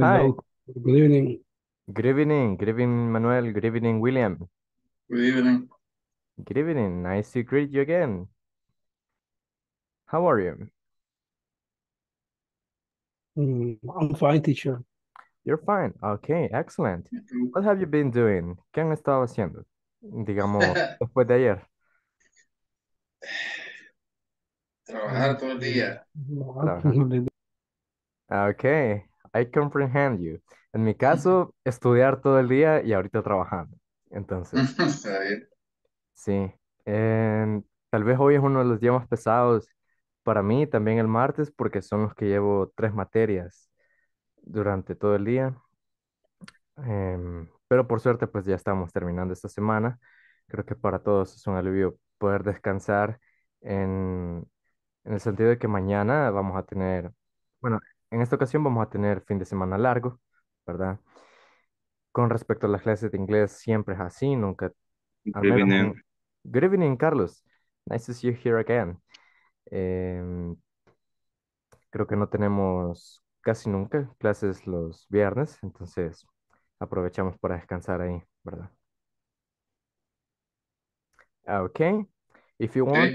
Hi. Good evening. Good evening. Good evening, Manuel. Good evening, William. Good evening. Good evening. Nice to greet you again. How are you? Mm, I'm fine, teacher. You're fine. Okay, excellent. What have you been doing? ¿Qué han estado haciendo? Digamos, después de ayer. Trabajar todo el día. Ah, okay. I comprehend you. En mi caso, estudiar todo el día y ahorita trabajando. Entonces, sí. tal vez hoy es uno de los días más pesados para mí, también el martes, porque son los que llevo tres materias durante todo el día. Em, pero por suerte, pues ya estamos terminando esta semana. Creo que para todos es un alivio poder descansar en, en el sentido de que mañana vamos a tener, bueno, en esta ocasión vamos a tener fin de semana largo, ¿verdad? Con respecto a las clases de inglés, siempre es así, nunca... Good evening. Good evening, Carlos. Nice to see you here again. Em, creo que no tenemos casi nunca clases los viernes, entonces aprovechamos para descansar ahí, ¿verdad? Ok. if you want,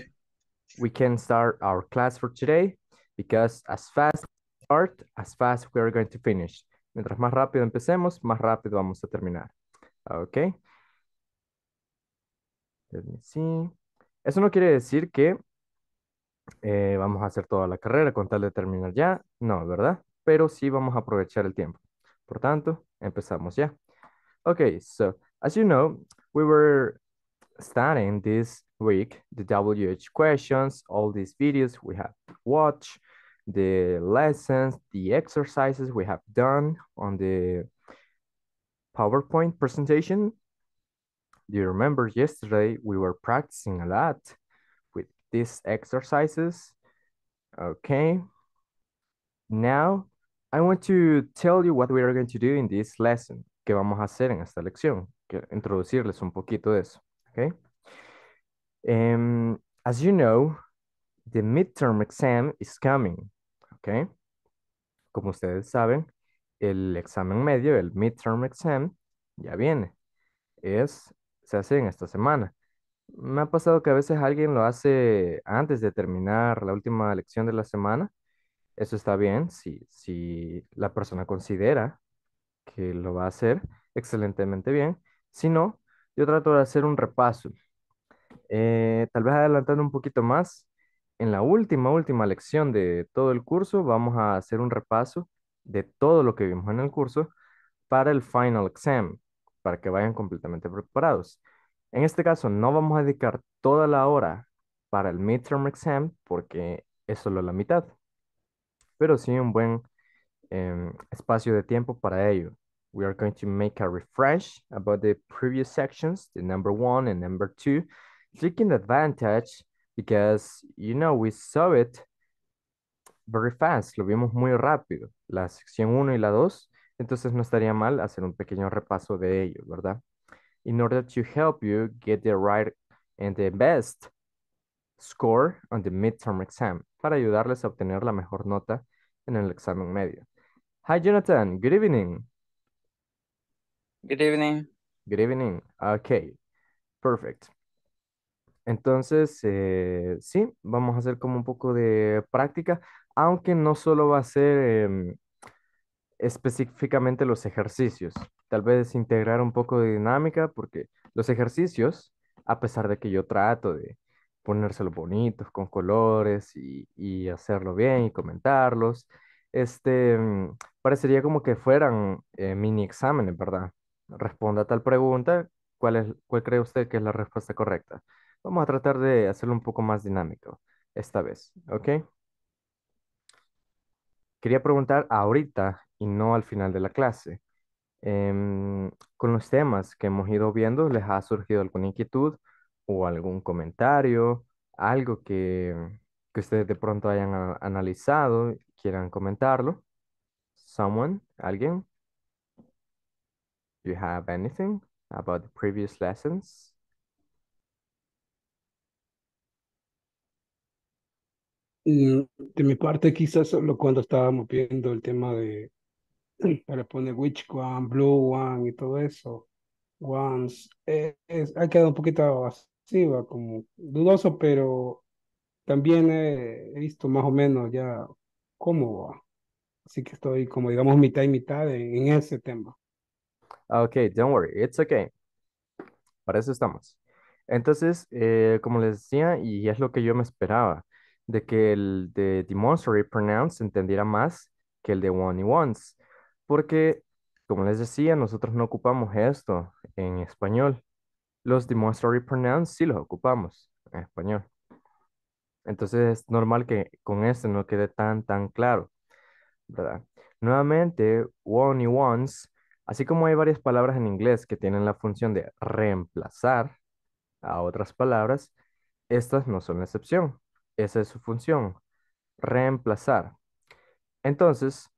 we can start our class for today because as fast start as fast we are going to finish. Mientras más rápido empecemos, más rápido vamos a terminar. Ok. Let me see. Eso no quiere decir que eh, vamos a hacer toda la carrera con tal de terminar ya. No, ¿verdad? Pero sí vamos a aprovechar el tiempo. Por tanto, empezamos ya. Ok. so as you know, we were starting this week the WH questions, all these videos we have watched, the lessons, the exercises we have done on the PowerPoint presentation. Do you remember yesterday we were practicing a lot with these exercises? Okay. Now, I want to tell you what we are going to do in this lesson. ¿Qué vamos a hacer en esta lección? Quiero introducirles un poquito de eso. Okay. Um, as you know, the midterm exam is coming. ¿ok? Como ustedes saben, el examen medio, el midterm exam, ya viene. Es, se hace en esta semana. Me ha pasado que a veces alguien lo hace antes de terminar la última lección de la semana. Eso está bien si, la persona considera que lo va a hacer excelentemente bien. Si no, yo trato de hacer un repaso. Eh, tal vez adelantando un poquito más, en la última, última lección de todo el curso vamos a hacer un repaso de todo lo que vimos en el curso para el final exam, para que vayan completamente preparados. En este caso, no vamos a dedicar toda la hora para el midterm exam porque es solo la mitad, pero sí un buen em, espacio de tiempo para ello. We are going to make a refresh about the previous sections, the number one and number two, taking advantage because, you know, we saw it very fast, lo vimos muy rápido, la sección 1 y la 2, entonces no estaría mal hacer un pequeño repaso de ello, ¿verdad? In order to help you get the right and the best score on the midterm exam, para ayudarles a obtener la mejor nota en el examen medio. Hi, Jonathan. Good evening. Good evening. Good evening. Okay, perfect. Entonces, eh, sí, vamos a hacer como un poco de práctica, aunque no solo va a ser em, específicamente los ejercicios, tal vez integrar un poco de dinámica, porque los ejercicios, a pesar de que yo trato de ponérselos bonitos, con colores y, hacerlo bien y comentarlos, este, mm, parecería como que fueran eh, mini exámenes, ¿verdad? Responda a tal pregunta, ¿cuál, ¿cuál cree usted que es la respuesta correcta? Vamos a tratar de hacerlo un poco más dinámico esta vez, ¿ok? Quería preguntar ahorita y no al final de la clase. Em, con los temas que hemos ido viendo, ¿les ha surgido alguna inquietud o algún comentario? Algo que, ustedes de pronto hayan analizado y quieran comentarlo. Someone, alguien. You have anything about the previous lessons? Mm, de mi parte, quizás solo cuando estábamos viendo el tema de, para poner Which One, Blue One y todo eso, Ones, eh, ha quedado un poquito vacío, como dudoso, pero también he, visto más o menos ya cómo va. Así que estoy como, digamos, mitad y mitad en, ese tema. Ah, ok, don't worry, it's okay. Para eso estamos. Entonces, eh, como les decía, y es lo que yo me esperaba, de que el de demonstrative pronouns entendiera más que el de one y once, porque, como les decía, nosotros no ocupamos esto en español. Los demonstrative pronouns sí los ocupamos en español. Entonces es normal que con este no quede tan, tan claro, ¿verdad? Nuevamente, one y once, así como hay varias palabras en inglés que tienen la función de reemplazar a otras palabras, estas no son la excepción. Esa es su función, reemplazar. Entonces,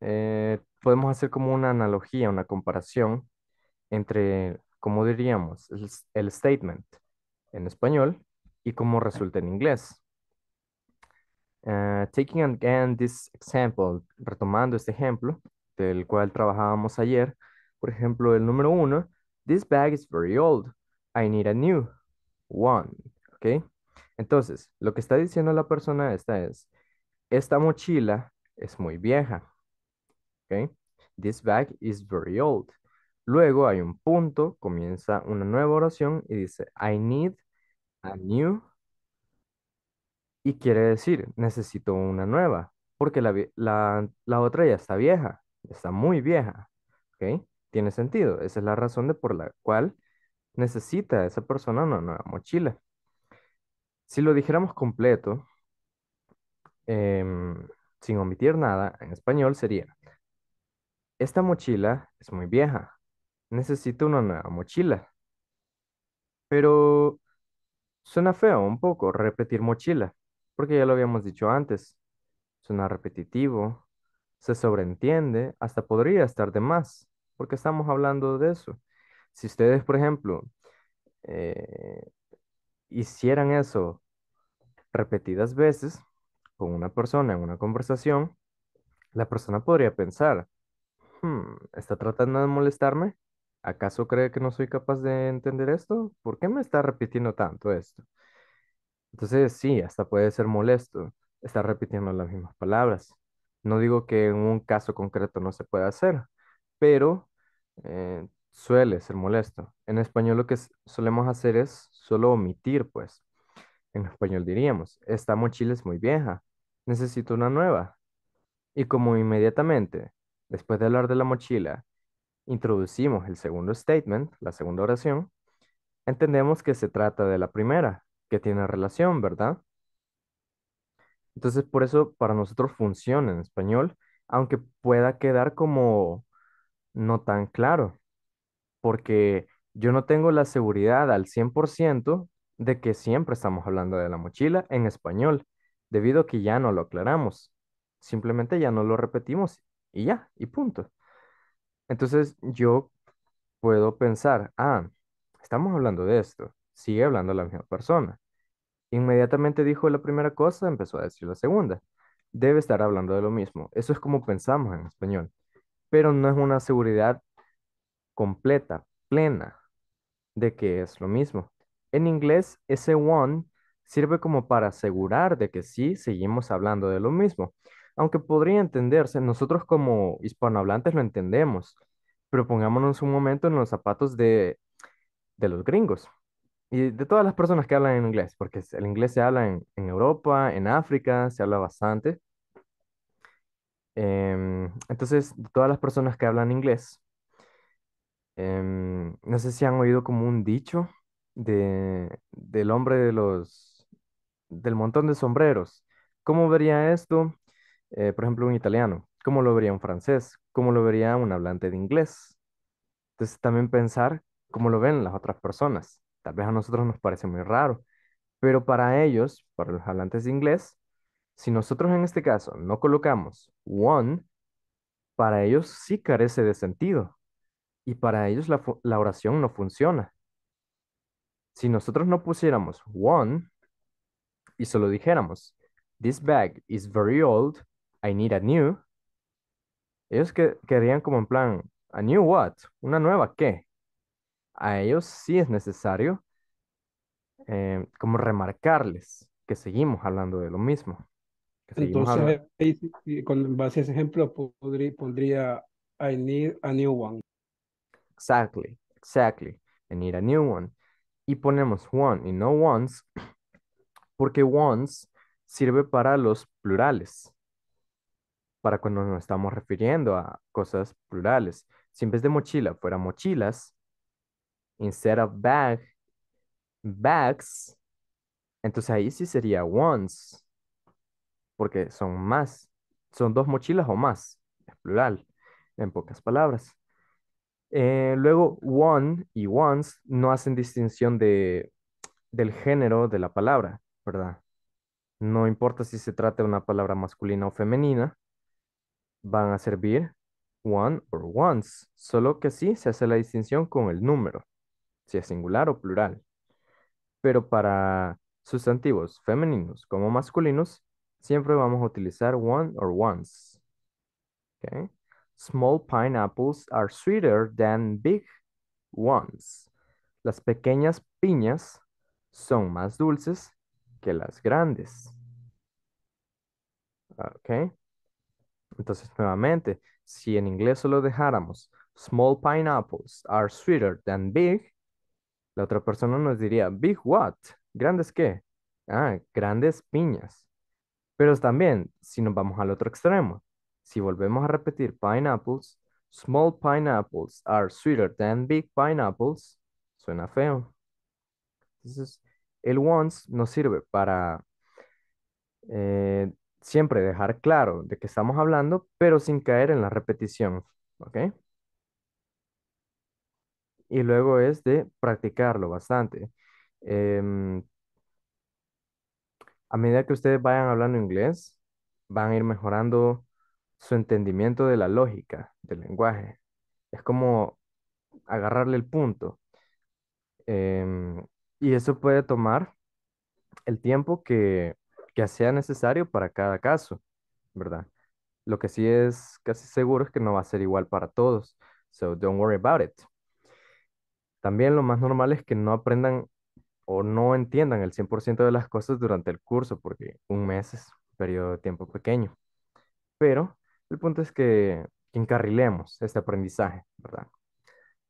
eh, podemos hacer como una analogía, una comparación entre, como diríamos, el, statement en español y cómo resulta en inglés. Eh, taking again this example, retomando este ejemplo del cual trabajábamos ayer, por ejemplo, el número uno, this bag is very old, I need a new one, okay entonces, lo que está diciendo la persona esta es, esta mochila es muy vieja. ¿Okay? This bag is very old. Luego hay un punto, comienza una nueva oración y dice, I need a new. Y quiere decir, necesito una nueva, porque la, otra ya está vieja, está muy vieja. ¿Okay? Tiene sentido. Esa es la razón de por la cual necesita esa persona una nueva mochila. Si lo dijéramos completo, em, sin omitir nada, en español sería, esta mochila es muy vieja, necesito una nueva mochila. Pero suena feo un poco repetir mochila, porque ya lo habíamos dicho antes, suena repetitivo, se sobreentiende, hasta podría estar de más, porque estamos hablando de eso. Si ustedes, por ejemplo, eh, hicieran eso repetidas veces con una persona en una conversación, la persona podría pensar, hmm, ¿está tratando de molestarme? ¿Acaso cree que no soy capaz de entender esto? ¿Por qué me está repitiendo tanto esto? Entonces, sí, hasta puede ser molesto estar repitiendo las mismas palabras. No digo que en un caso concreto no se pueda hacer, pero eh, suele ser molesto. En español lo que solemos hacer es solo omitir, pues. En español diríamos, esta mochila es muy vieja, necesito una nueva. Y como inmediatamente, después de hablar de la mochila, introducimos el segundo statement, la segunda oración, entendemos que se trata de la primera, que tiene relación, ¿verdad? Entonces, por eso para nosotros funciona en español, aunque pueda quedar como no tan claro porque yo no tengo la seguridad al 100% de que siempre estamos hablando de la mochila en español, debido a que ya no lo aclaramos. Simplemente ya no lo repetimos y ya, y punto. Entonces yo puedo pensar, ah, estamos hablando de esto, sigue hablando la misma persona. Inmediatamente dijo la primera cosa, empezó a decir la segunda. Debe estar hablando de lo mismo. Eso es como pensamos en español, pero no es una seguridad completa plena, de que es lo mismo. En inglés, ese one sirve como para asegurar de que sí seguimos hablando de lo mismo. Aunque podría entenderse, nosotros como hispanohablantes lo entendemos, pero pongámonos un momento en los zapatos de, de los gringos y de todas las personas que hablan en inglés, porque el inglés se habla en, Europa, en África, se habla bastante. Em, entonces, todas las personas que hablan inglés, Em, no sé si han oído como un dicho del hombre de los, del montón de sombreros. ¿Cómo vería esto, eh, por ejemplo, un italiano? ¿Cómo lo vería un francés? ¿Cómo lo vería un hablante de inglés? Entonces también pensar cómo lo ven las otras personas. Tal vez a nosotros nos parece muy raro, pero para ellos, para los hablantes de inglés, si nosotros en este caso no colocamos one, para ellos sí carece de sentido y para ellos la, oración no funciona. Si nosotros no pusiéramos one y solo dijéramos, this bag is very old, I need a new, ellos que, querían como en plan, a new what, una nueva qué. A ellos sí es necesario em, como remarcarles que seguimos hablando de lo mismo. Entonces, con base a ese ejemplo, podría, pondría I need a new one exactly, exactly, I need a new one. Y ponemos one y no once, porque once sirve para los plurales, para cuando nos estamos refiriendo a cosas plurales. Si en vez de mochila fuera mochilas, instead of bag, bags, entonces ahí sí sería once, porque son más, son dos mochilas o más, es plural, en pocas palabras. Eh, luego, one y once no hacen distinción del género de la palabra, ¿verdad? No importa si se trata de una palabra masculina o femenina, van a servir one or once. solo que sí se hace la distinción con el número, si es singular o plural. Pero para sustantivos femeninos como masculinos, siempre vamos a utilizar one or once. ¿Okay? Small pineapples are sweeter than big ones. Las pequeñas piñas son más dulces que las grandes. Ok. Entonces, nuevamente, si en inglés solo dejáramos small pineapples are sweeter than big, la otra persona nos diría, big what? ¿Grandes qué? Ah, grandes piñas. Pero también, si nos vamos al otro extremo, si volvemos a repetir pineapples, small pineapples are sweeter than big pineapples, suena feo. Entonces, el once nos sirve para eh, siempre dejar claro de que estamos hablando, pero sin caer en la repetición, ¿ok? Y luego es de practicarlo bastante. Em, a medida que ustedes vayan hablando inglés, van a ir mejorando su entendimiento de la lógica del lenguaje. Es como agarrarle el punto. Em, y eso puede tomar el tiempo que, que sea necesario para cada caso, ¿verdad? Lo que sí es casi seguro es que no va a ser igual para todos. So don't worry about it. También lo más normal es que no aprendan o no entiendan el 100% de las cosas durante el curso, porque un mes es un periodo de tiempo pequeño. Pero el punto es que, encarrilemos este aprendizaje, ¿verdad?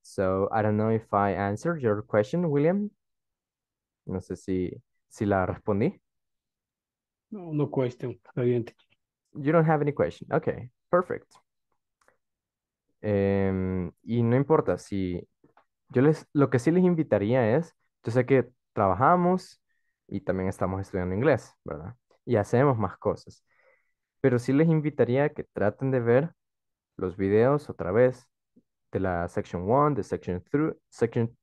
So, I don't know if I answered your question, William. No sé si, si la respondí. No, no question, pregunta. You don't have any question. Okay, perfect. Em, y no importa si yo les, lo que sí les invitaría es, yo sé que trabajamos y también estamos estudiando inglés, ¿verdad? Y hacemos más cosas pero sí les invitaría a que traten de ver los videos otra vez de la Section 1, de Section 2, Section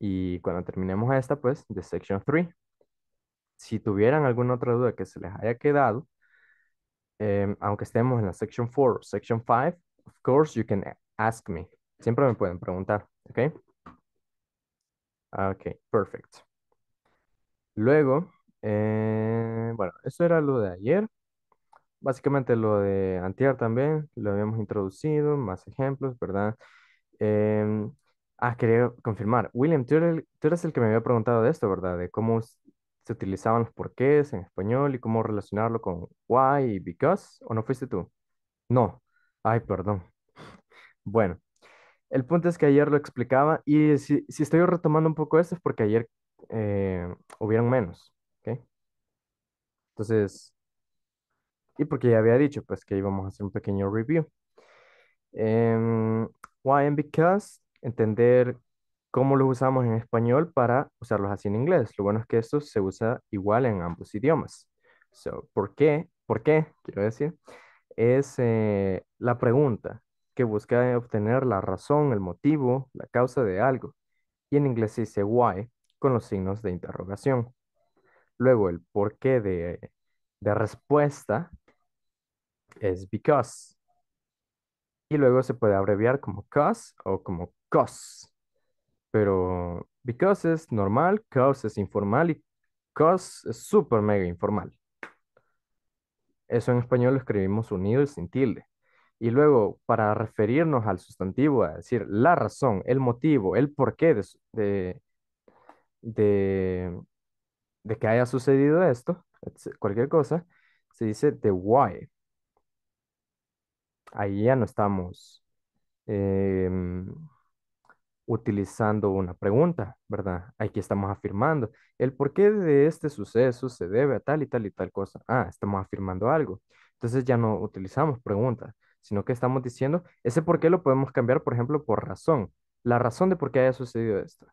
y cuando terminemos esta, pues de Section 3. Si tuvieran alguna otra duda que se les haya quedado, em, aunque estemos en la Section 4 o Section 5, of course you can ask me. Siempre me pueden preguntar, ¿ok? Ok, perfect. Luego, eh, bueno, eso era lo de ayer básicamente lo de Antier también, lo habíamos introducido, más ejemplos, ¿verdad? Em, ah, quería confirmar. William, tú eres, el, tú el que me había preguntado de esto, ¿verdad? De cómo se utilizaban los porqués en español y cómo relacionarlo con why y because, ¿o no fuiste tú? No. Ay, perdón. Bueno, el punto es que ayer lo explicaba y si, estoy retomando un poco esto es porque ayer eh, hubieron menos, Entonces, y porque ya había dicho pues que íbamos a hacer un pequeño review. Em, why and because, entender cómo los usamos en español para usarlos así en inglés. Lo bueno es que esto se usa igual en ambos idiomas. So, ¿Por qué? ¿Por qué? Quiero decir, es eh, la pregunta que busca obtener la razón, el motivo, la causa de algo. Y en inglés se dice why con los signos de interrogación. Luego el por de, de respuesta es because. Y luego se puede abreviar como cause o como cos. Pero because es normal, cause es informal y cause es súper mega informal. Eso en español lo escribimos unido y sin tilde. Y luego, para referirnos al sustantivo, a decir la razón, el motivo, el porqué de, de que haya sucedido esto, cualquier cosa, se dice the why ahí ya no estamos em, utilizando una pregunta, ¿verdad? Aquí estamos afirmando. El porqué de este suceso se debe a tal y tal y tal cosa. Ah, estamos afirmando algo. Entonces ya no utilizamos preguntas, sino que estamos diciendo, ese por qué lo podemos cambiar, por ejemplo, por razón. La razón de por qué haya sucedido esto.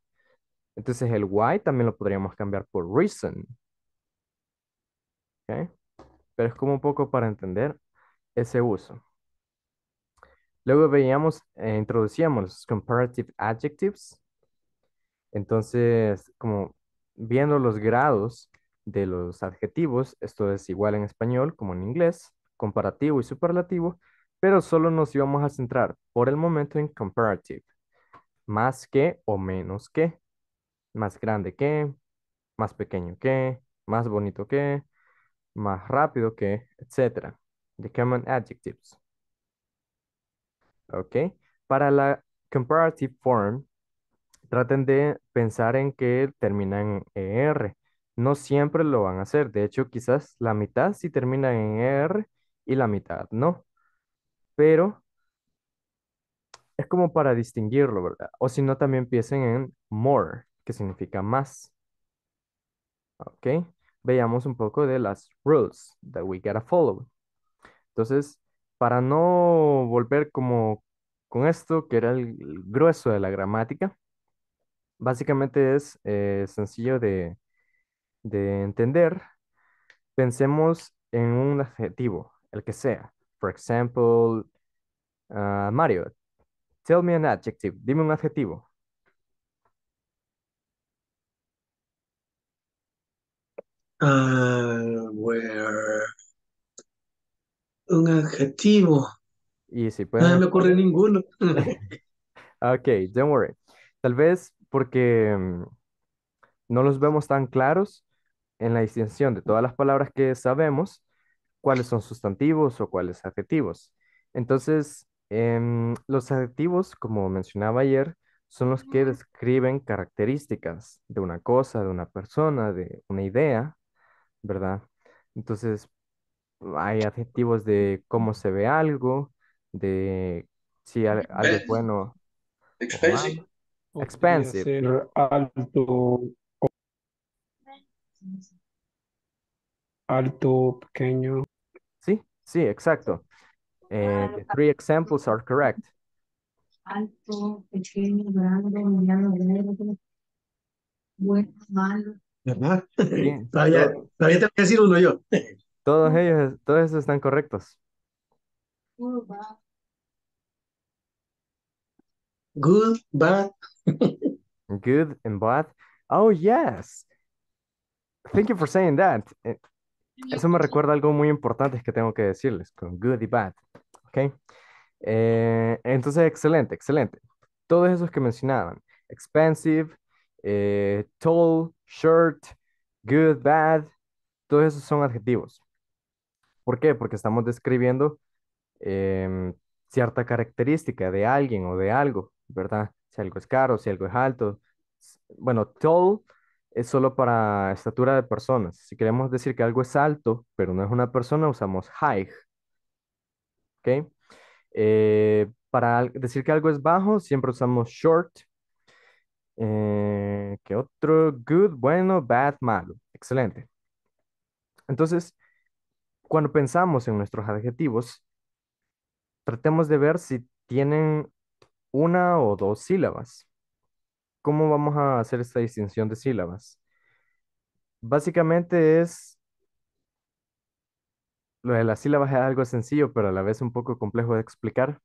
Entonces el why también lo podríamos cambiar por reason. ¿Okay? Pero es como un poco para entender ese uso. Luego veíamos, eh, introducíamos los comparative adjectives. Entonces, como viendo los grados de los adjetivos, esto es igual en español como en inglés, comparativo y superlativo, pero solo nos íbamos a centrar por el momento en comparative. Más que o menos que, más grande que, más pequeño que, más bonito que, más rápido que, etc. The common adjectives. ¿ok? Para la comparative form, traten de pensar en que terminan en ER. No siempre lo van a hacer. De hecho, quizás la mitad sí termina en ER y la mitad no. Pero es como para distinguirlo, ¿verdad? O si no, también piensen en more, que significa más. ¿Ok? Veamos un poco de las rules that we gotta follow. Entonces, para no volver como con esto, que era el, grueso de la gramática, básicamente es eh, sencillo de, entender. Pensemos en un adjetivo, el que sea. Por ejemplo, ah, Mario, tell me an adjective, dime un adjetivo. Ah, where un adjetivo. Y si No me ocurre ninguno. ok, don't worry. Tal vez porque mm, no los vemos tan claros en la distinción de todas las palabras que sabemos, cuáles son sustantivos o cuáles adjetivos. Entonces, em, los adjetivos, como mencionaba ayer, son los que describen características de una cosa, de una persona, de una idea, ¿verdad? Entonces, hay adjetivos de cómo se ve algo, de si algo es bueno. Expensive. Expensive. alto. Alto, pequeño. Sí, sí, exacto. Eh, three examples are correct. Alto, pequeño, grande, mediano, grande, bueno, malo. ¿Verdad? Todavía, todavía tengo que decir uno yo. Todos mm. ellos, todos esos están correctos. Good, bad. Good, and bad. Oh, yes. Thank you for saying that. Eh, eso me recuerda algo muy importante que tengo que decirles con good y bad. ¿Ok? Eh, entonces, excelente, excelente. Todos esos que mencionaban. Expensive, eh, tall, short, good, bad. Todos esos son adjetivos. ¿Por qué? Porque estamos describiendo em, cierta característica de alguien o de algo, ¿verdad? Si algo es caro, si algo es alto. Bueno, tall es solo para estatura de personas. Si queremos decir que algo es alto, pero no es una persona, usamos high. ¿Ok? Eh, para decir que algo es bajo, siempre usamos short. Eh, ¿Qué otro? Good, bueno, bad, malo. Excelente. Entonces, cuando pensamos en nuestros adjetivos, tratemos de ver si tienen una o dos sílabas. ¿Cómo vamos a hacer esta distinción de sílabas? Básicamente es... Lo de las sílabas es algo sencillo, pero a la vez un poco complejo de explicar.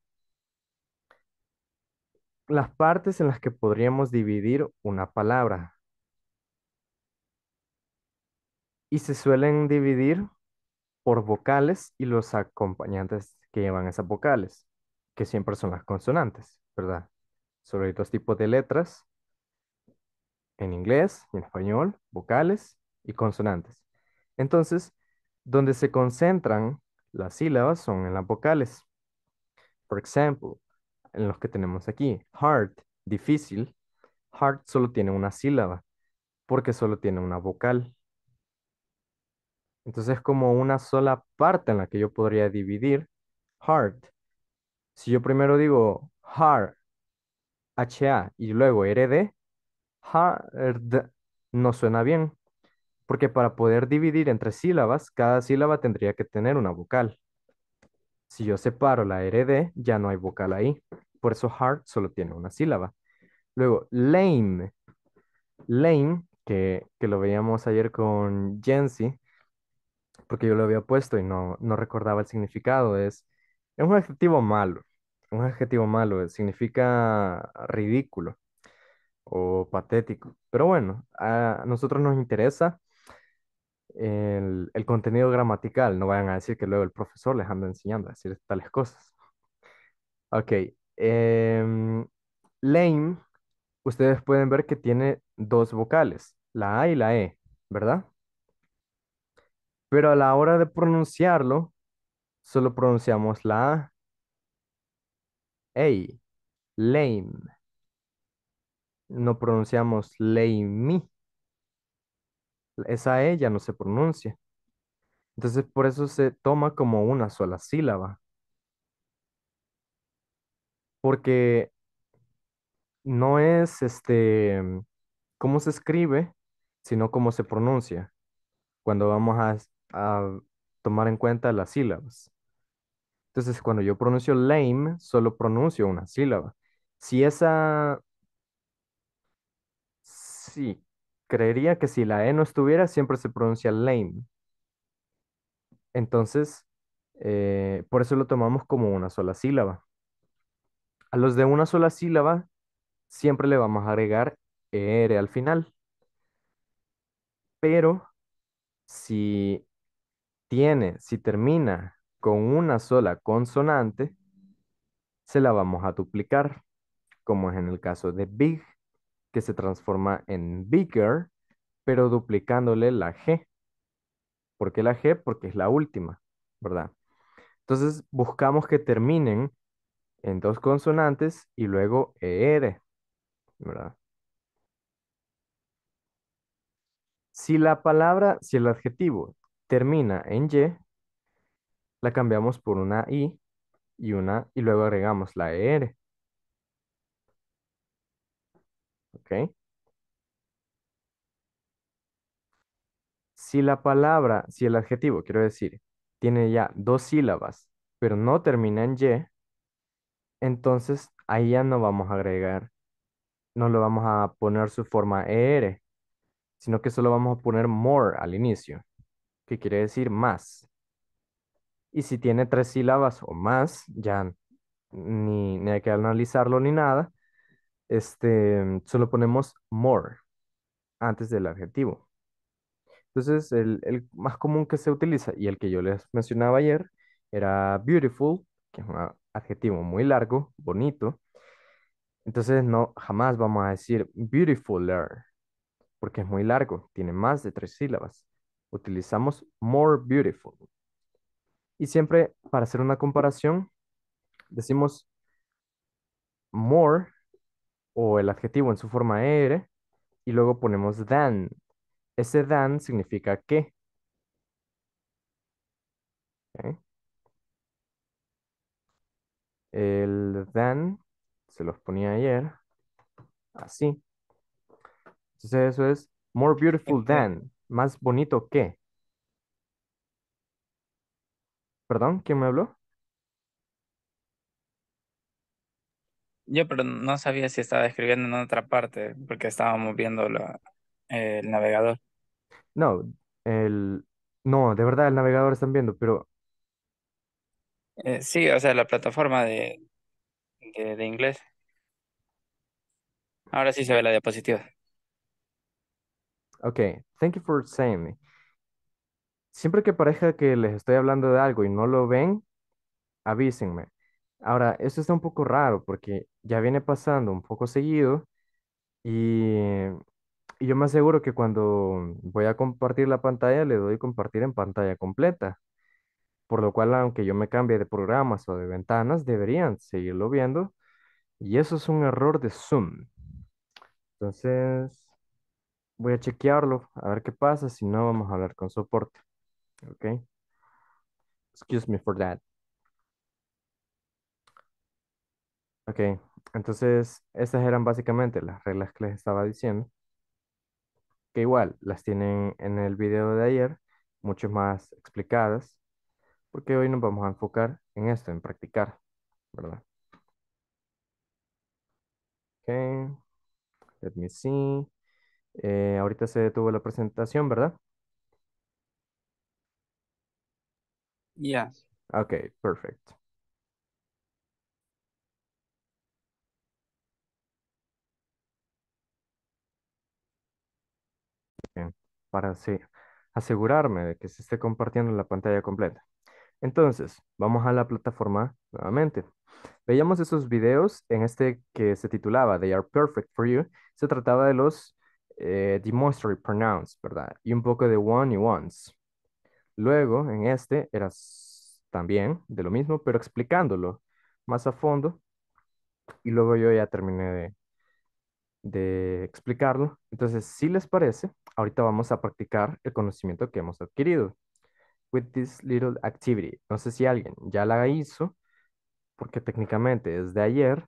Las partes en las que podríamos dividir una palabra. Y se suelen dividir por vocales y los acompañantes que llevan esas vocales, que siempre son las consonantes, ¿verdad? Sobre dos tipos de letras, en inglés y en español, vocales y consonantes. Entonces, donde se concentran las sílabas son en las vocales. Por ejemplo, en los que tenemos aquí, hard, difícil, hard solo tiene una sílaba, porque solo tiene una vocal. Entonces es como una sola parte en la que yo podría dividir hard. Si yo primero digo hard, H-A, y luego R-D, hard no suena bien, porque para poder dividir entre sílabas, cada sílaba tendría que tener una vocal. Si yo separo la R-D, ya no hay vocal ahí, por eso hard solo tiene una sílaba. Luego, lame. Lame, que, que lo veíamos ayer con Jensi, porque yo lo había puesto y no, no recordaba el significado. Es, es un adjetivo malo, un adjetivo malo, eh, significa ridículo o patético. Pero bueno, a nosotros nos interesa el, el contenido gramatical, no vayan a decir que luego el profesor les anda enseñando a decir tales cosas. Ok, em, lame, ustedes pueden ver que tiene dos vocales, la A y la E, ¿verdad? pero a la hora de pronunciarlo, solo pronunciamos la A. Ey, lame. No pronunciamos lame. Esa E ya no se pronuncia. Entonces, por eso se toma como una sola sílaba. Porque no es este cómo se escribe, sino cómo se pronuncia. Cuando vamos a a tomar en cuenta las sílabas. Entonces, cuando yo pronuncio lame, solo pronuncio una sílaba. Si esa... Sí, creería que si la E no estuviera, siempre se pronuncia lame. Entonces, eh, por eso lo tomamos como una sola sílaba. A los de una sola sílaba, siempre le vamos a agregar ER al final. Pero si tiene, si termina con una sola consonante, se la vamos a duplicar, como es en el caso de big, que se transforma en bigger, pero duplicándole la G. ¿Por qué la G? Porque es la última, ¿verdad? Entonces buscamos que terminen en dos consonantes y luego ER, ¿verdad? Si la palabra, si el adjetivo termina en Y, la cambiamos por una I y, una, y luego agregamos la ER. ¿Ok? Si la palabra, si el adjetivo, quiero decir, tiene ya dos sílabas, pero no termina en Y, entonces ahí ya no vamos a agregar, no lo vamos a poner su forma ER, sino que solo vamos a poner more al inicio que quiere decir más. Y si tiene tres sílabas o más, ya ni, hay que analizarlo ni nada, este, mm, solo ponemos more antes del adjetivo. Entonces, el, más común que se utiliza y el que yo les mencionaba ayer era beautiful, que es un adjetivo muy largo, bonito. Entonces, no, jamás vamos a decir beautifuler, porque es muy largo, tiene más de tres sílabas utilizamos more beautiful. Y siempre para hacer una comparación, decimos more o el adjetivo en su forma er y luego ponemos than. Ese than significa que. El than se los ponía ayer así. Entonces eso es more beautiful than. ¿Más bonito que, Perdón, ¿quién me habló? Yo, pero no sabía si estaba escribiendo en otra parte, porque estábamos viendo la- el navegador. No, el... No, de verdad, el navegador están viendo, pero eh, sí, o sea, la plataforma de, de inglés. Ahora sí se ve la diapositiva. Ok, thank you for saying me. Siempre que parezca que les estoy hablando de algo y no lo ven, avísenme. Ahora, esto está un poco raro porque ya viene pasando un poco seguido y, y yo me aseguro que cuando voy a compartir la pantalla le doy compartir en pantalla completa. Por lo cual, aunque yo me cambie de programas o de ventanas, deberían seguirlo viendo. Y eso es un error de Zoom. Entonces, voy a chequearlo, a ver qué pasa, si no vamos a hablar con soporte. Ok. Excuse me for that. Ok, entonces esas eran básicamente las reglas que les estaba diciendo. Que igual las tienen en el video de ayer, mucho más explicadas, porque hoy nos vamos a enfocar en esto, en practicar, ¿verdad? Ok, let me see. Eh, ahorita se detuvo la presentación, ¿verdad? Yes. Ok, perfecto. para asegurarme de que se esté compartiendo la pantalla completa. Entonces, vamos a la plataforma nuevamente. Veíamos esos videos en este que se titulaba They are perfect for you. Se trataba de los eh, pronounce, ¿verdad? Y un poco de one y once Luego, en este, eras también de lo mismo, pero explicándolo más a fondo. Y luego yo ya terminé de, de explicarlo. Entonces, si les parece, ahorita vamos a practicar el conocimiento que hemos adquirido. With this little activity. No sé si alguien ya la hizo, porque técnicamente es de ayer,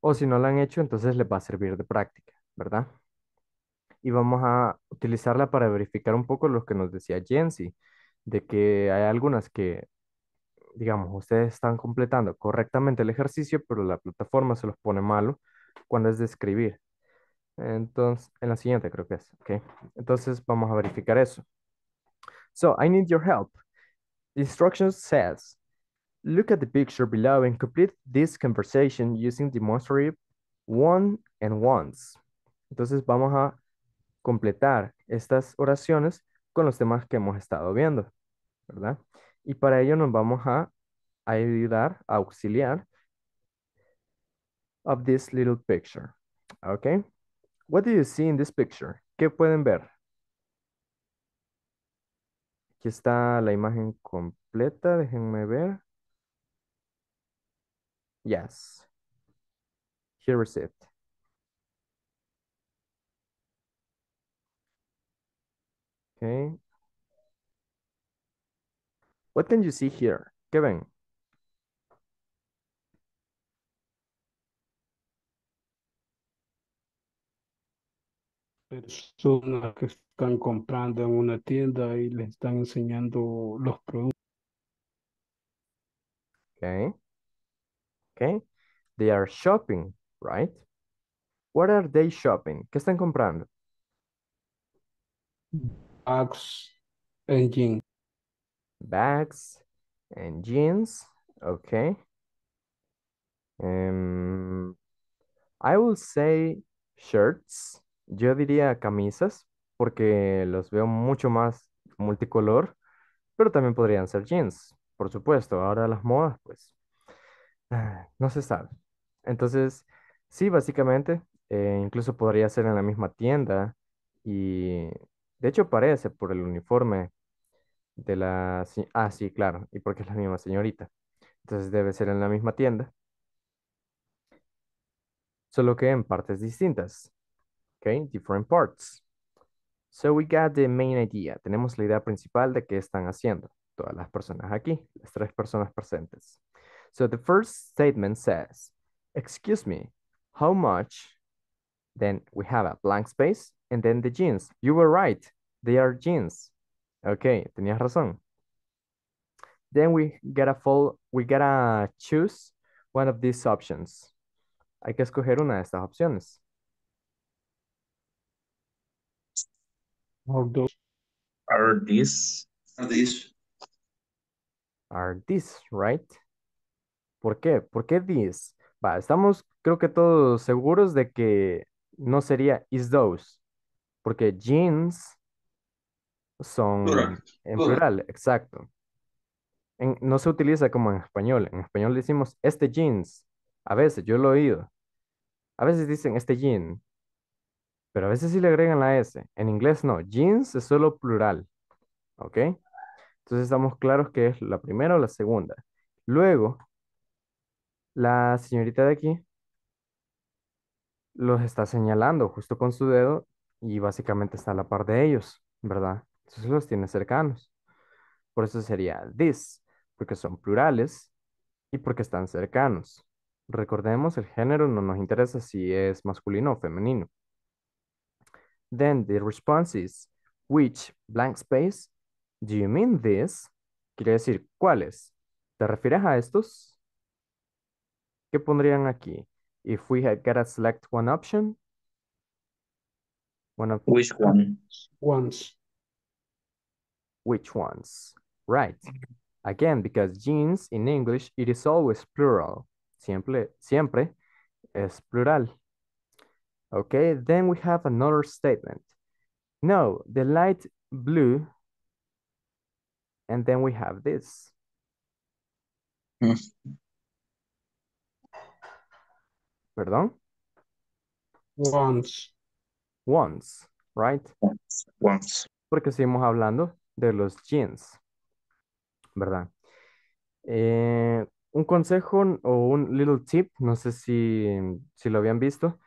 o si no la han hecho, entonces les va a servir de práctica, ¿verdad? y vamos a utilizarla para verificar un poco lo que nos decía Jensi, de que hay algunas que, digamos, ustedes están completando correctamente el ejercicio, pero la plataforma se los pone malo cuando es de escribir. Entonces, en la siguiente creo que es, okay Entonces vamos a verificar eso. So, I need your help. instructions says, look at the picture below and complete this conversation using one and once. Entonces vamos a completar estas oraciones con los temas que hemos estado viendo, ¿verdad? Y para ello nos vamos a ayudar, a auxiliar of this little picture, ¿ok? What do you see in this picture? ¿Qué pueden ver? Aquí está la imagen completa, déjenme ver. Yes. Here is it. Okay. What can you see here, Kevin? Personas que están comprando en una tienda y les están enseñando los productos. Okay. Okay. They are shopping, right? What are they shopping? ¿Qué están comprando? Mm. Bags and jeans. Bags and jeans. Okay. Em, I will say shirts. Yo diría camisas porque los veo mucho más multicolor, pero también podrían ser jeans, por supuesto. Ahora las modas, pues, ah, no se sabe. Entonces, sí, básicamente, eh, incluso podría ser en la misma tienda y de hecho, parece por el uniforme de la... Ah, sí, claro, y porque es la misma señorita. Entonces debe ser en la misma tienda, solo que en partes distintas. Okay, different parts. So we got the main idea. Tenemos la idea principal de qué están haciendo todas las personas aquí, las tres personas presentes. So the first statement says, excuse me, how much? Then we have a blank space and then the jeans. You were right. They are jeans. Okay, tenías razón. Then we gotta fall, we gotta choose one of these options. Hay que escoger una de estas opciones. Are these? Are these? Are these, right? ¿Por qué? ¿Por qué these? Va, estamos creo que todos seguros de que no sería is those porque jeans son en plural, exacto. no se utiliza como en español. En español decimos este jeans. A veces, yo lo he oído. A veces dicen este jean, pero a veces sí le agregan la S. En inglés no, jeans es solo plural. ¿Ok? Entonces estamos claros que es la primera o la segunda. Luego, la señorita de aquí los está señalando justo con su dedo y básicamente está a la par de ellos, ¿verdad? Entonces los tiene cercanos. Por eso sería this, porque son plurales y porque están cercanos. Recordemos, el género no nos interesa si es masculino o femenino. Then the response is, which blank space, do you mean this? Quiere decir, ¿cuáles? ¿Te refieres a estos? ¿Qué pondrían aquí? If we had got to select one option, One of which one? Ones. Which ones? Right. Again, because jeans in English, it is always plural. Siempre, siempre es plural. Okay, then we have another statement. No, the light blue. And then we have this. Hmm. Perdón? Once. once, right? Once. Porque seguimos hablando de los jeans, ¿verdad? Eh, un consejo o un little tip, no sé si, lo habían visto,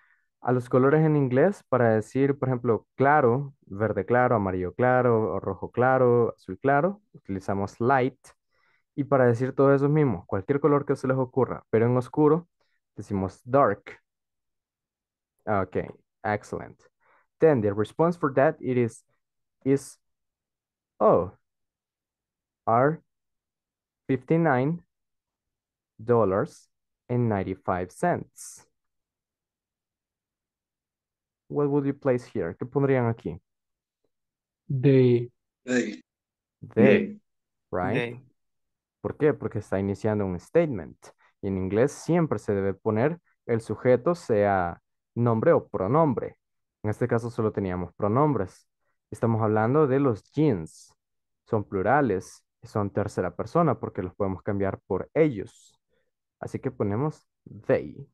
a los colores en inglés para decir, por ejemplo, claro, verde claro, amarillo claro, rojo claro, azul claro, utilizamos light. Y para decir todo eso mismo, cualquier color que se les ocurra, pero en oscuro, decimos dark. Ok, excellent then the response for that is is oh are 59 dollars and 95 cents what would you place here qué pondrían aquí they they right ¿Por qué? Porque está iniciando un statement. Y en inglés siempre se debe poner el sujeto, sea nombre o pronombre. En este caso solo teníamos pronombres. Estamos hablando de los jeans. Son plurales, son tercera persona porque los podemos cambiar por ellos. Así que ponemos they,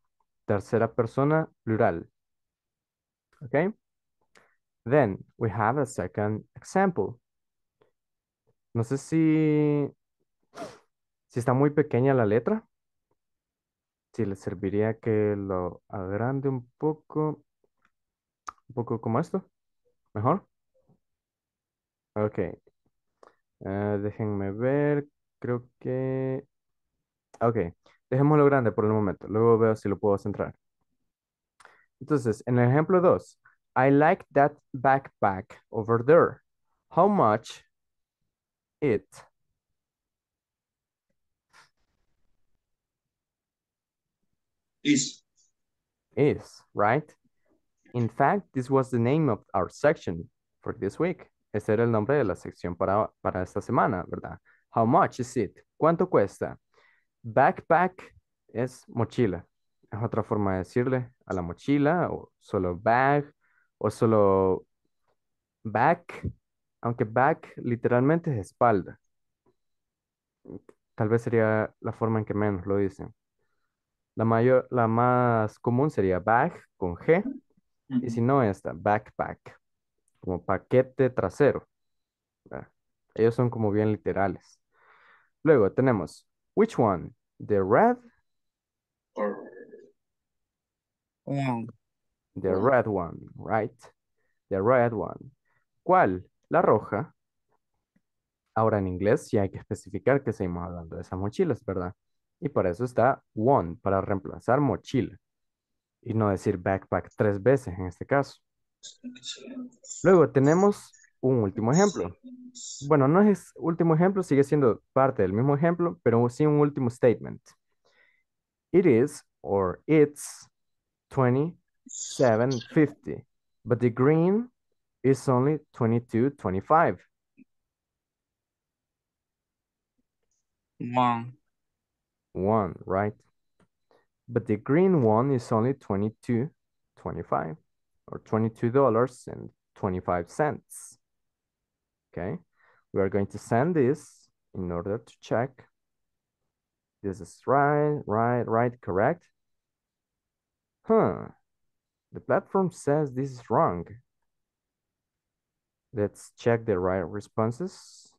tercera persona plural. ¿Ok? Then we have a second example. No sé si, si está muy pequeña la letra. Si le serviría que lo agrande un poco un poco como esto. ¿Mejor? Ok. Ah, déjenme ver. Creo que... Ok. Dejémoslo grande por el momento. Luego veo si lo puedo centrar. Entonces, en el ejemplo 2. I like that backpack over there. How much it? Is. Is, right? In fact, this was the name of our section for this week. Ese era el nombre de la sección para, esta semana, ¿verdad? How much is it? ¿Cuánto cuesta? Backpack es mochila. Es otra forma de decirle a la mochila o solo bag o solo back, aunque back literalmente es espalda. Tal vez sería la forma en que menos lo dicen. La, mayor, la más común sería bag con G y si no, esta, backpack, como paquete trasero. Ellos son como bien literales. Luego tenemos, which one? The red? the red one, right? The red one. ¿Cuál? La roja. Ahora en inglés sí hay que especificar que seguimos hablando de esas mochilas, ¿verdad? Y para eso está one, para reemplazar mochila y no decir backpack tres veces en este caso. Luego tenemos un último ejemplo. Bueno, no es último ejemplo, sigue siendo parte del mismo ejemplo, pero sí un último statement. It is or it's 27.50, but the green is only 22.25. One. One, right? But the green one is only 22, 25 or $22.25. Okay, we are going to send this in order to check. This is right, right, right, correct. Huh, the platform says this is wrong. Let's check the right responses.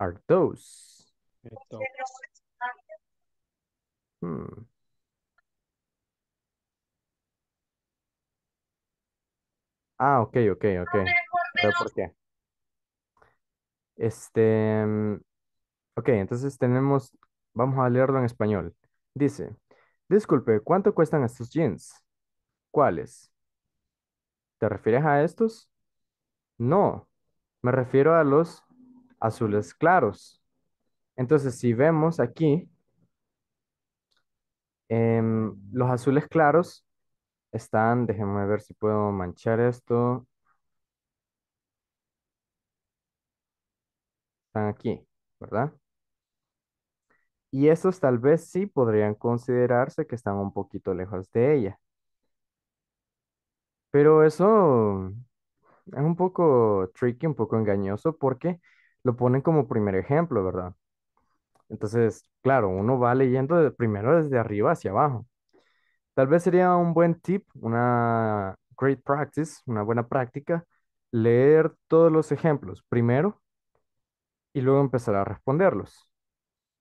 Are those Hmm. Ah, ok, ok, ok. ¿por qué? Este, mm, ok, entonces tenemos, vamos a leerlo en español. Dice, disculpe, ¿cuánto cuestan estos jeans? ¿Cuáles? ¿Te refieres a estos? No, me refiero a los azules claros. Entonces, si vemos aquí, em, los azules claros están, déjenme ver si puedo manchar esto. Están aquí, ¿verdad? Y esos tal vez sí podrían considerarse que están un poquito lejos de ella. Pero eso es un poco tricky, un poco engañoso porque lo ponen como primer ejemplo, ¿verdad? Entonces, claro, uno va leyendo primero desde arriba hacia abajo. Tal vez sería un buen tip, una great practice, una buena práctica, leer todos los ejemplos primero y luego empezar a responderlos,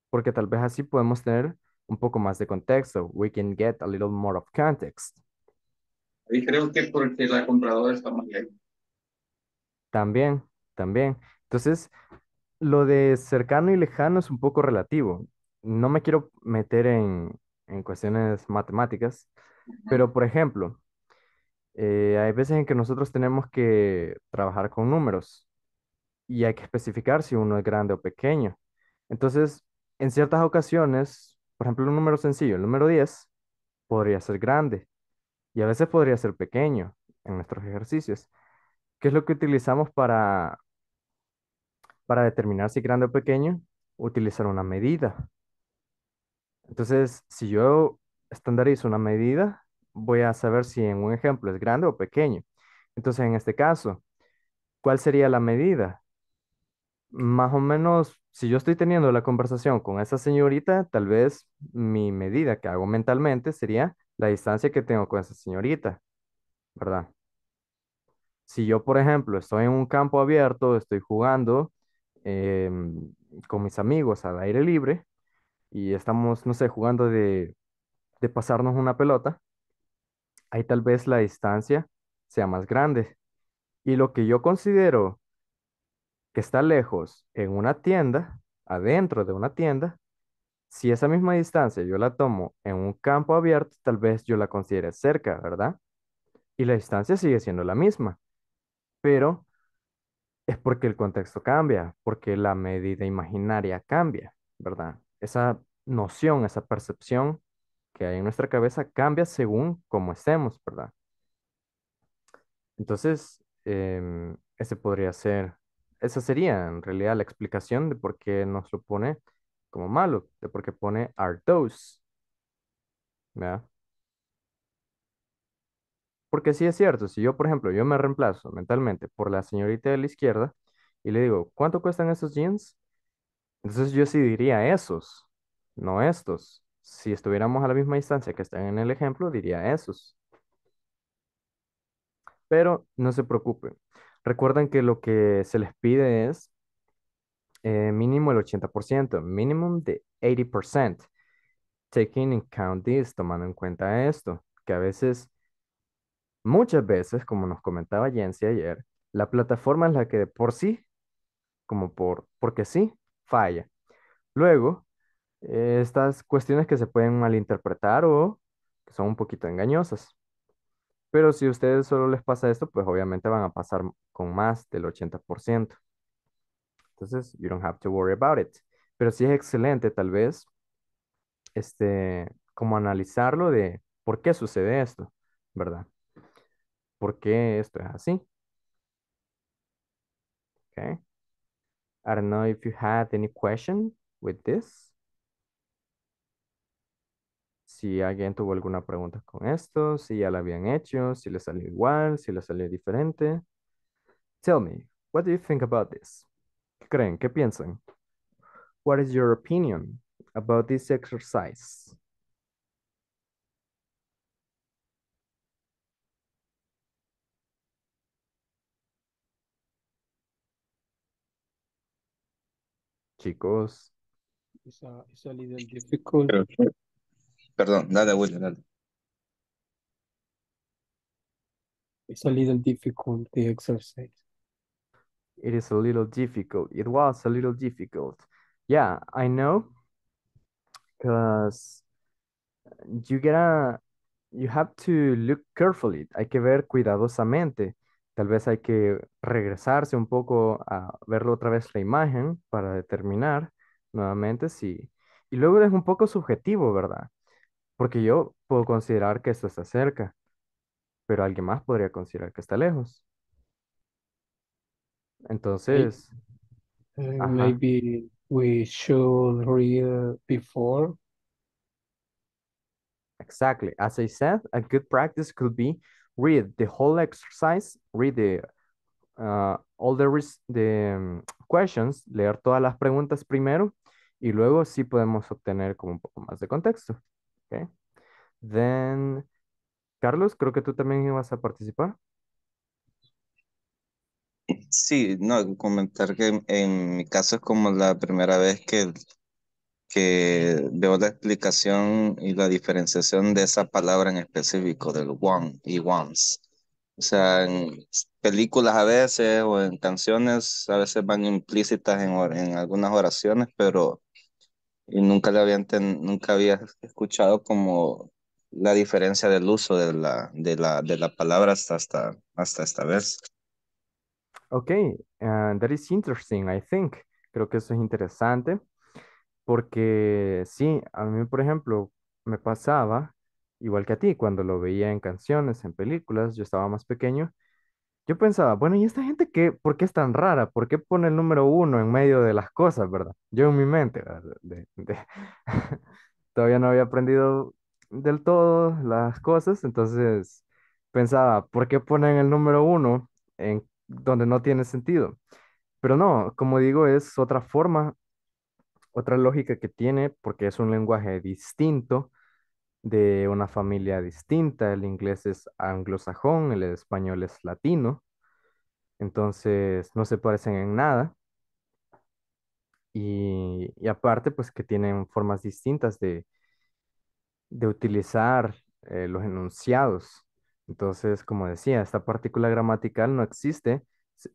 porque tal vez así podemos tener un poco más de contexto. We can get a little more of context. Y creo que porque la compradora está También, también. Entonces, lo de cercano y lejano es un poco relativo. No me quiero meter en, cuestiones matemáticas, pero por ejemplo, eh, hay veces en que nosotros tenemos que trabajar con números y hay que especificar si uno es grande o pequeño. Entonces, en ciertas ocasiones, por ejemplo, un número sencillo, el número 10, podría ser grande y a veces podría ser pequeño en nuestros ejercicios. ¿Qué es lo que utilizamos para, para determinar si grande o pequeño, utilizar una medida. Entonces, si yo estandarizo una medida, voy a saber si en un ejemplo es grande o pequeño. Entonces, en este caso, ¿cuál sería la medida? Más o menos, si yo estoy teniendo la conversación con esa señorita, tal vez mi medida que hago mentalmente sería la distancia que tengo con esa señorita, ¿verdad? Si yo, por ejemplo, estoy en un campo abierto, estoy jugando Em, con mis amigos al aire libre y estamos, no sé, jugando de, de pasarnos una pelota, ahí tal vez la distancia sea más grande. Y lo que yo considero que está lejos en una tienda, adentro de una tienda, si esa misma distancia yo la tomo en un campo abierto, tal vez yo la considere cerca, ¿verdad? Y la distancia sigue siendo la misma. Pero es porque el contexto cambia, porque la medida imaginaria cambia, ¿verdad? Esa noción, esa percepción que hay en nuestra cabeza cambia según cómo estemos, ¿verdad? Entonces, em, ese podría ser, esa sería en realidad la explicación de por qué nos lo pone como malo, de por qué pone are those, ¿verdad? Porque sí es cierto, si yo, por ejemplo, yo me reemplazo mentalmente por la señorita de la izquierda y le digo, ¿cuánto cuestan esos jeans? Entonces yo sí diría esos, no estos. Si estuviéramos a la misma distancia que están en el ejemplo, diría esos. Pero no se preocupen. Recuerden que lo que se les pide es eh, mínimo el 80%, minimum de 80%. Taking in count this, tomando en cuenta esto, que a veces Muchas veces, como nos comentaba Jensi ayer, la plataforma es la que por sí, como por, porque sí, falla. Luego, eh, estas cuestiones que se pueden malinterpretar o que son un poquito engañosas. Pero si a ustedes solo les pasa esto, pues obviamente van a pasar con más del 80%. Entonces, you don't have to worry about it. Pero sí es excelente, tal vez, este, como analizarlo de por qué sucede esto, ¿verdad? por qué esto es así. Okay. I don't know if you had any question with this. Si alguien tuvo alguna pregunta con esto, si ya la habían hecho, si le salió igual, si le salió diferente. Tell me, what do you think about this? ¿Qué creen? ¿Qué piensan? What is your opinion about this exercise? chicos. It's a, it's a little difficult. Pero, perdón, dale, William, dale. It's a little difficult, the exercise. It is a little difficult. It was a little difficult. Yeah, I know. Because you gotta, you have to look carefully. Hay que ver cuidadosamente. Tal vez hay que regresarse un poco a verlo otra vez la imagen para determinar nuevamente si... Y luego es un poco subjetivo, ¿verdad? Porque yo puedo considerar que esto está cerca, pero alguien más podría considerar que está lejos. Entonces... Eh, maybe we should read uh, before. Exactly. As I said, a good practice could be read the whole exercise, read the, uh, all the, um, questions, leer todas las preguntas primero y luego sí podemos obtener como un poco más de contexto. Okay. Then, Carlos, creo que tú también ibas a participar. Sí, no, comentar que en mi caso es como la primera vez que que veo la explicación y la diferenciación de esa palabra en específico, del one y once. O sea, en películas a veces o en canciones a veces van implícitas en, en algunas oraciones, pero y nunca, le había nunca había escuchado como la diferencia del uso de la, de la, de la palabra hasta, hasta, hasta esta vez. Ok, ah, that is interesting, I think. Creo que eso es interesante. Porque sí, a mí, por ejemplo, me pasaba, igual que a ti, cuando lo veía en canciones, en películas, yo estaba más pequeño, yo pensaba, bueno, ¿y esta gente qué, por qué es tan rara? ¿Por qué pone el número uno en medio de las cosas, verdad? Yo en mi mente, todavía no había aprendido del todo las cosas, entonces pensaba, ¿por qué ponen el número uno en donde no tiene sentido? Pero no, como digo, es otra forma otra lógica que tiene, porque es un lenguaje distinto, de una familia distinta, el inglés es anglosajón, el español es latino, entonces no se parecen en nada. Y, aparte, pues que tienen formas distintas de, utilizar eh, los enunciados. Entonces, como decía, esta partícula gramatical no existe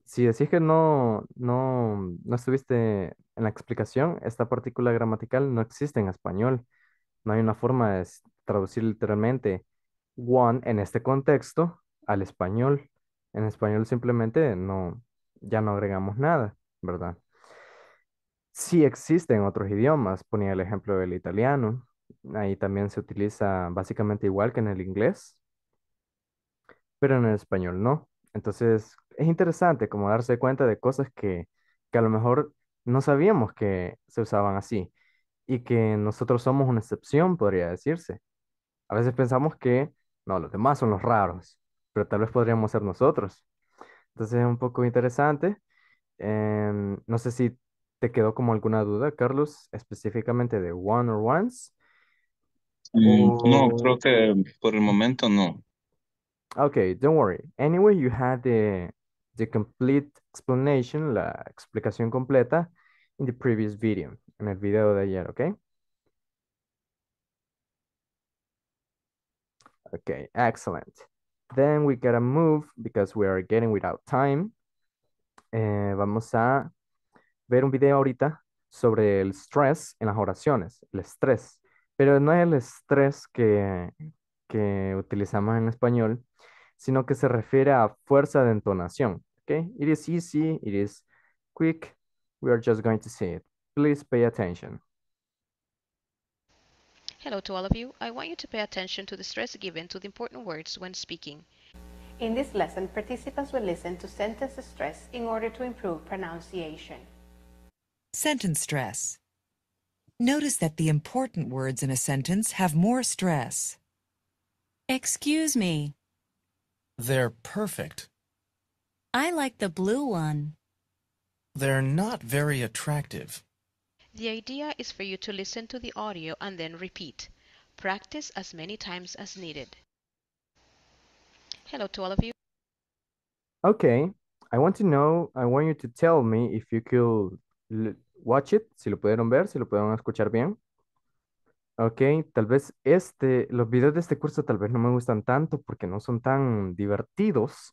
si, decís que no, no, no estuviste en la explicación, esta partícula gramatical no existe en español. No hay una forma de traducir literalmente one en este contexto al español. En español simplemente no, ya no agregamos nada, ¿verdad? Sí existen otros idiomas, ponía el ejemplo del italiano. Ahí también se utiliza básicamente igual que en el inglés, pero en el español no. Entonces, es interesante como darse cuenta de cosas que, a lo mejor no sabíamos que se usaban así y que nosotros somos una excepción, podría decirse. A veces pensamos que, no, los demás son los raros, pero tal vez podríamos ser nosotros. Entonces es un poco interesante. Em, no sé si te quedó como alguna duda, Carlos, específicamente de One or Ones. Mm, no, creo que por el momento no. Okay, don't worry. Anyway, you had the The Complete Explanation, la explicación completa, in the previous video, en el video de ayer, ¿ok? Okay, excellent. Then we gotta move because we are getting without time. Eh, vamos a ver un video ahorita sobre el stress en las oraciones, el estrés. Pero no es el estrés que, que utilizamos en español, sino que se refiere a fuerza de entonación. Okay? It is easy, it is quick. We are just going to see it. Please pay attention. Hello to all of you. I want you to pay attention to the stress given to the important words when speaking. In this lesson, participants will listen to sentence stress in order to improve pronunciation. Sentence stress. Notice that the important words in a sentence have more stress. Excuse me. They're perfect. I like the blue one. They're not very attractive. The idea is for you to listen to the audio and then repeat. Practice as many times as needed. Hello to all of you. Okay, I want to know, I want you to tell me if you could watch it, si lo pudieron ver, si lo pudieron escuchar bien. Ok, tal vez este, los videos de este curso tal vez no me gustan tanto porque no son tan divertidos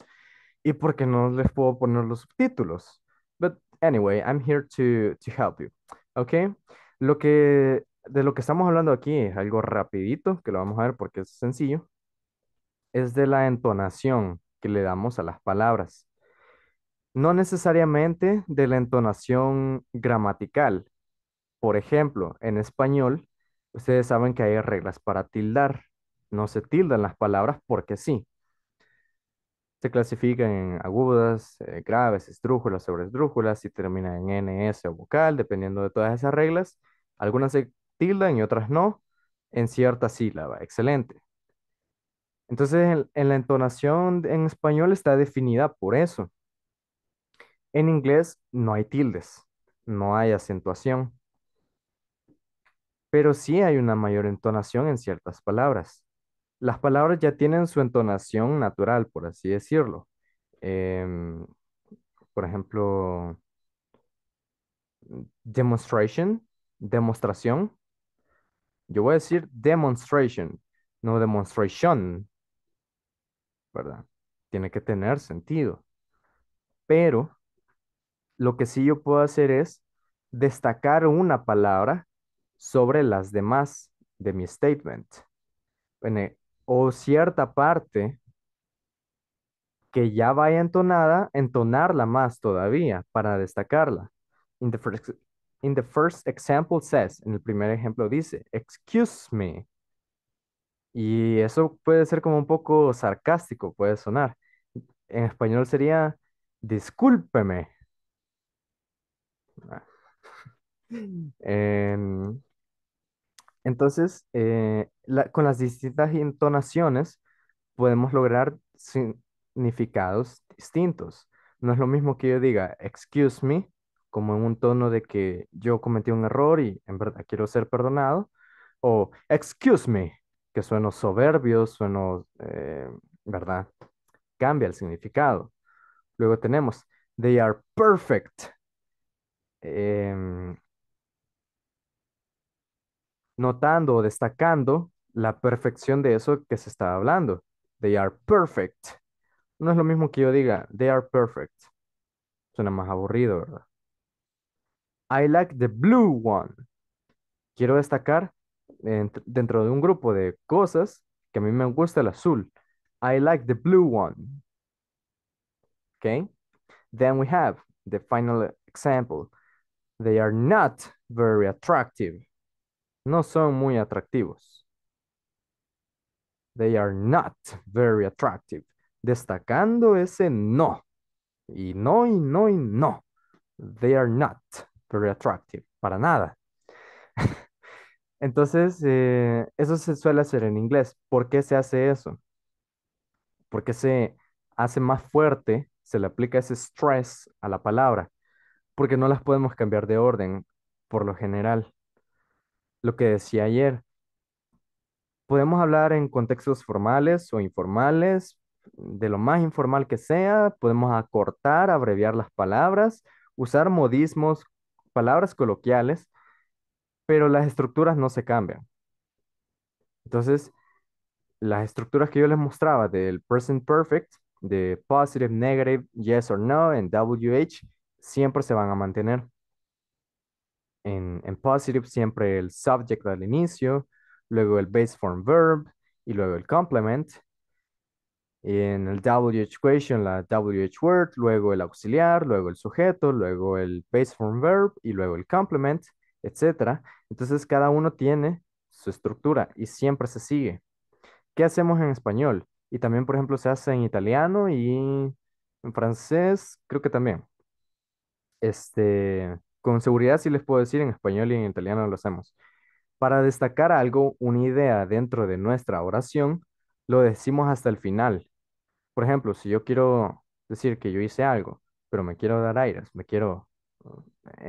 y porque no les puedo poner los subtítulos. But anyway, I'm here to, to help you. Ok, lo que, de lo que estamos hablando aquí algo rapidito, que lo vamos a ver porque es sencillo, es de la entonación que le damos a las palabras. No necesariamente de la entonación gramatical. Por ejemplo, en español, Ustedes saben que hay reglas para tildar. No se tildan las palabras porque sí. Se clasifican en agudas, eh, graves, esdrújulas, sobresdrújulas y terminan en n, s o vocal, dependiendo de todas esas reglas. Algunas se tildan y otras no, en cierta sílaba. Excelente. Entonces, en la entonación en español está definida por eso. En inglés no hay tildes, no hay acentuación pero sí hay una mayor entonación en ciertas palabras. Las palabras ya tienen su entonación natural, por así decirlo. Em, por ejemplo, demonstration, demostración. Yo voy a decir demonstration, no demonstration, ¿verdad? Tiene que tener sentido. Pero lo que sí yo puedo hacer es destacar una palabra sobre las demás de mi statement. O cierta parte que ya vaya entonada, entonarla más todavía para destacarla. In the, first, in the example says, en el primer ejemplo dice, excuse me. Y eso puede ser como un poco sarcástico, puede sonar. En español sería, discúlpeme. Entonces, eh, con las distintas entonaciones podemos lograr significados distintos. No es lo mismo que yo diga, excuse me, como en un tono de que yo cometí un error y en verdad quiero ser perdonado, o excuse me, que sueno soberbio, sueno, eh, ¿verdad? Cambia el significado. Luego tenemos, they are perfect. Em, notando o destacando la perfección de eso que se está hablando. They are perfect. No es lo mismo que yo diga, they are perfect. Suena más aburrido, ¿verdad? I like the blue one. Quiero destacar dentro de un grupo de cosas que a mí me gusta el azul. I like the blue one. Okay. Then we have the final example. They are not very attractive no son muy atractivos. They are not very attractive. Destacando ese no. Y no, y no, y no. They are not very attractive. Para nada. Entonces, eh, eso se suele hacer en inglés. ¿Por qué se hace eso? Porque se hace más fuerte, se le aplica ese stress a la palabra, porque no las podemos cambiar de orden por lo general lo que decía ayer. Podemos hablar en contextos formales o informales, de lo más informal que sea, podemos acortar, abreviar las palabras, usar modismos, palabras coloquiales, pero las estructuras no se cambian. Entonces, las estructuras que yo les mostraba del present perfect, de positive, negative, yes or no, en WH, siempre se van a mantener en, positive siempre el subject al inicio, luego el base form verb y luego el complement. En el WH question, la WH word, luego el auxiliar, luego el sujeto, luego el base form verb y luego el complement, etc. Entonces cada uno tiene su estructura y siempre se sigue. ¿Qué hacemos en español? Y también, por ejemplo, se hace en italiano y en francés, creo que también. Este, con seguridad sí les puedo decir, en español y en italiano lo hacemos. Para destacar algo, una idea dentro de nuestra oración, lo decimos hasta el final. Por ejemplo, si yo quiero decir que yo hice algo, pero me quiero dar aires, me quiero eh,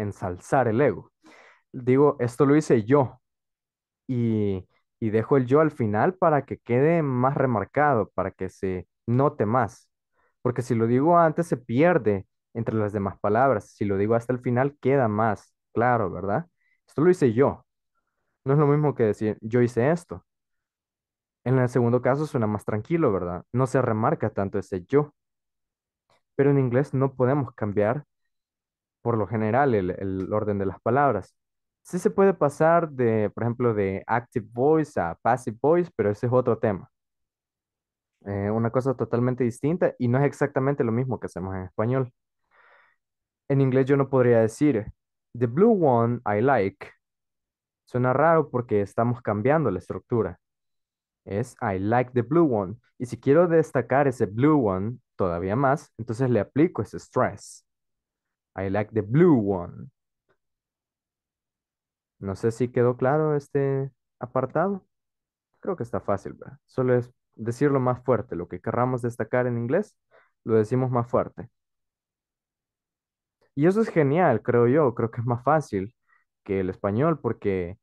ensalzar el ego, digo, esto lo hice yo y, y dejo el yo al final para que quede más remarcado, para que se note más. Porque si lo digo antes se pierde entre las demás palabras. Si lo digo hasta el final, queda más claro, ¿verdad? Esto lo hice yo. No es lo mismo que decir, yo hice esto. En el segundo caso suena más tranquilo, ¿verdad? No se remarca tanto ese yo. Pero en inglés no podemos cambiar por lo general el, orden de las palabras. Sí se puede pasar de, por ejemplo, de active voice a passive voice, pero ese es otro tema. Eh, una cosa totalmente distinta y no es exactamente lo mismo que hacemos en español en inglés yo no podría decir, The blue one I like. Suena raro porque estamos cambiando la estructura. Es I like the blue one. Y si quiero destacar ese blue one todavía más, entonces le aplico ese stress. I like the blue one. No sé si quedó claro este apartado. Creo que está fácil, ¿verdad? Solo es decirlo más fuerte. Lo que querramos destacar en inglés, lo decimos más fuerte. Y eso es genial, creo yo, creo que es más fácil que el español, porque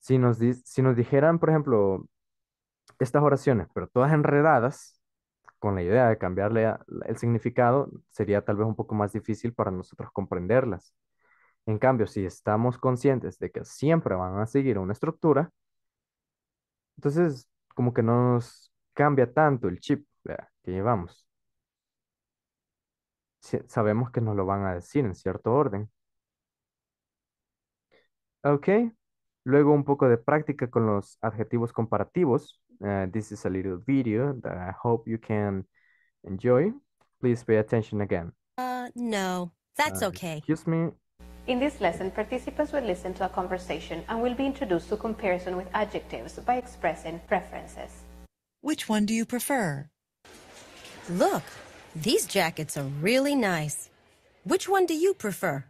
si nos, si nos dijeran, por ejemplo, estas oraciones, pero todas enredadas, con la idea de cambiarle el significado, sería tal vez un poco más difícil para nosotros comprenderlas. En cambio, si estamos conscientes de que siempre van a seguir una estructura, entonces como que no nos cambia tanto el chip, que llevamos. sabemos que nos lo van a decir en cierto orden. Ok, luego un poco de práctica con los adjetivos comparativos. Uh, this is a little video that I hope you can enjoy. Please pay attention again. Uh, no, that's uh, okay. Excuse me. In this lesson, participants will listen to a conversation and will be introduced to comparison with adjectives by expressing preferences. Which one do you prefer? Look, these jackets are really nice. Which one do you prefer?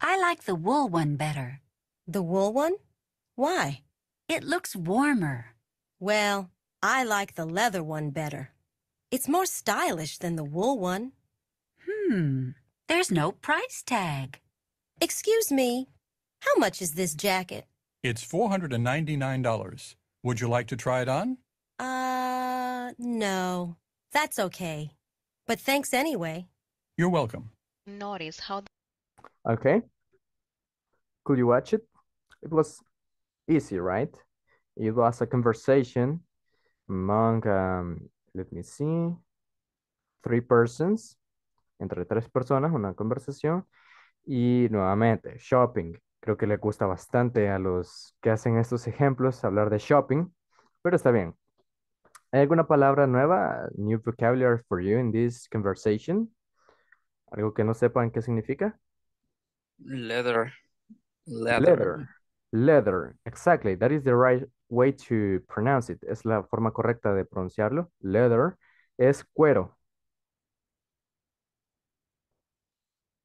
I like the wool one better. The wool one? Why? It looks warmer. Well, I like the leather one better. It's more stylish than the wool one. Hmm, there's no price tag. Excuse me, how much is this jacket? It's $499. Would you like to try it on? Uh, no. That's okay. But thanks anyway. You're welcome. Notice how. Okay. Could you watch it? It was easy, right? It was a conversation among, um, let me see, three persons. Entre tres personas, una conversación. Y nuevamente, shopping. Creo que le gusta bastante a los que hacen estos ejemplos hablar de shopping, pero está bien. ¿Hay alguna palabra nueva? New vocabulary for you in this conversation? ¿Algo que no sepan qué significa? Leather. Leather. Leather. Exactly. That is the right way to pronounce it. Es la forma correcta de pronunciarlo. Leather es cuero.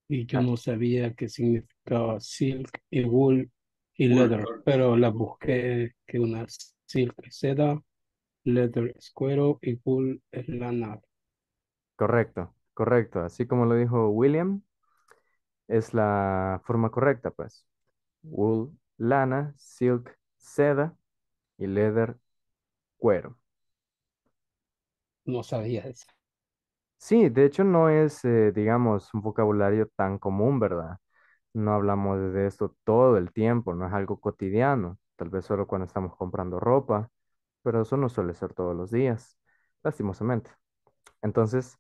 Y yo ah. no sabía qué significaba silk y wool y leather, pero la busqué que una silk seda Leather cuero y Bull Lana. Correcto, correcto. Así como lo dijo William, es la forma correcta, pues. Wool, lana, silk, seda y leather, cuero. No sabía eso. Sí, de hecho no es, eh, digamos, un vocabulario tan común, ¿verdad? No hablamos de esto todo el tiempo, no es algo cotidiano, tal vez solo cuando estamos comprando ropa pero eso no suele ser todos los días, lastimosamente. Entonces,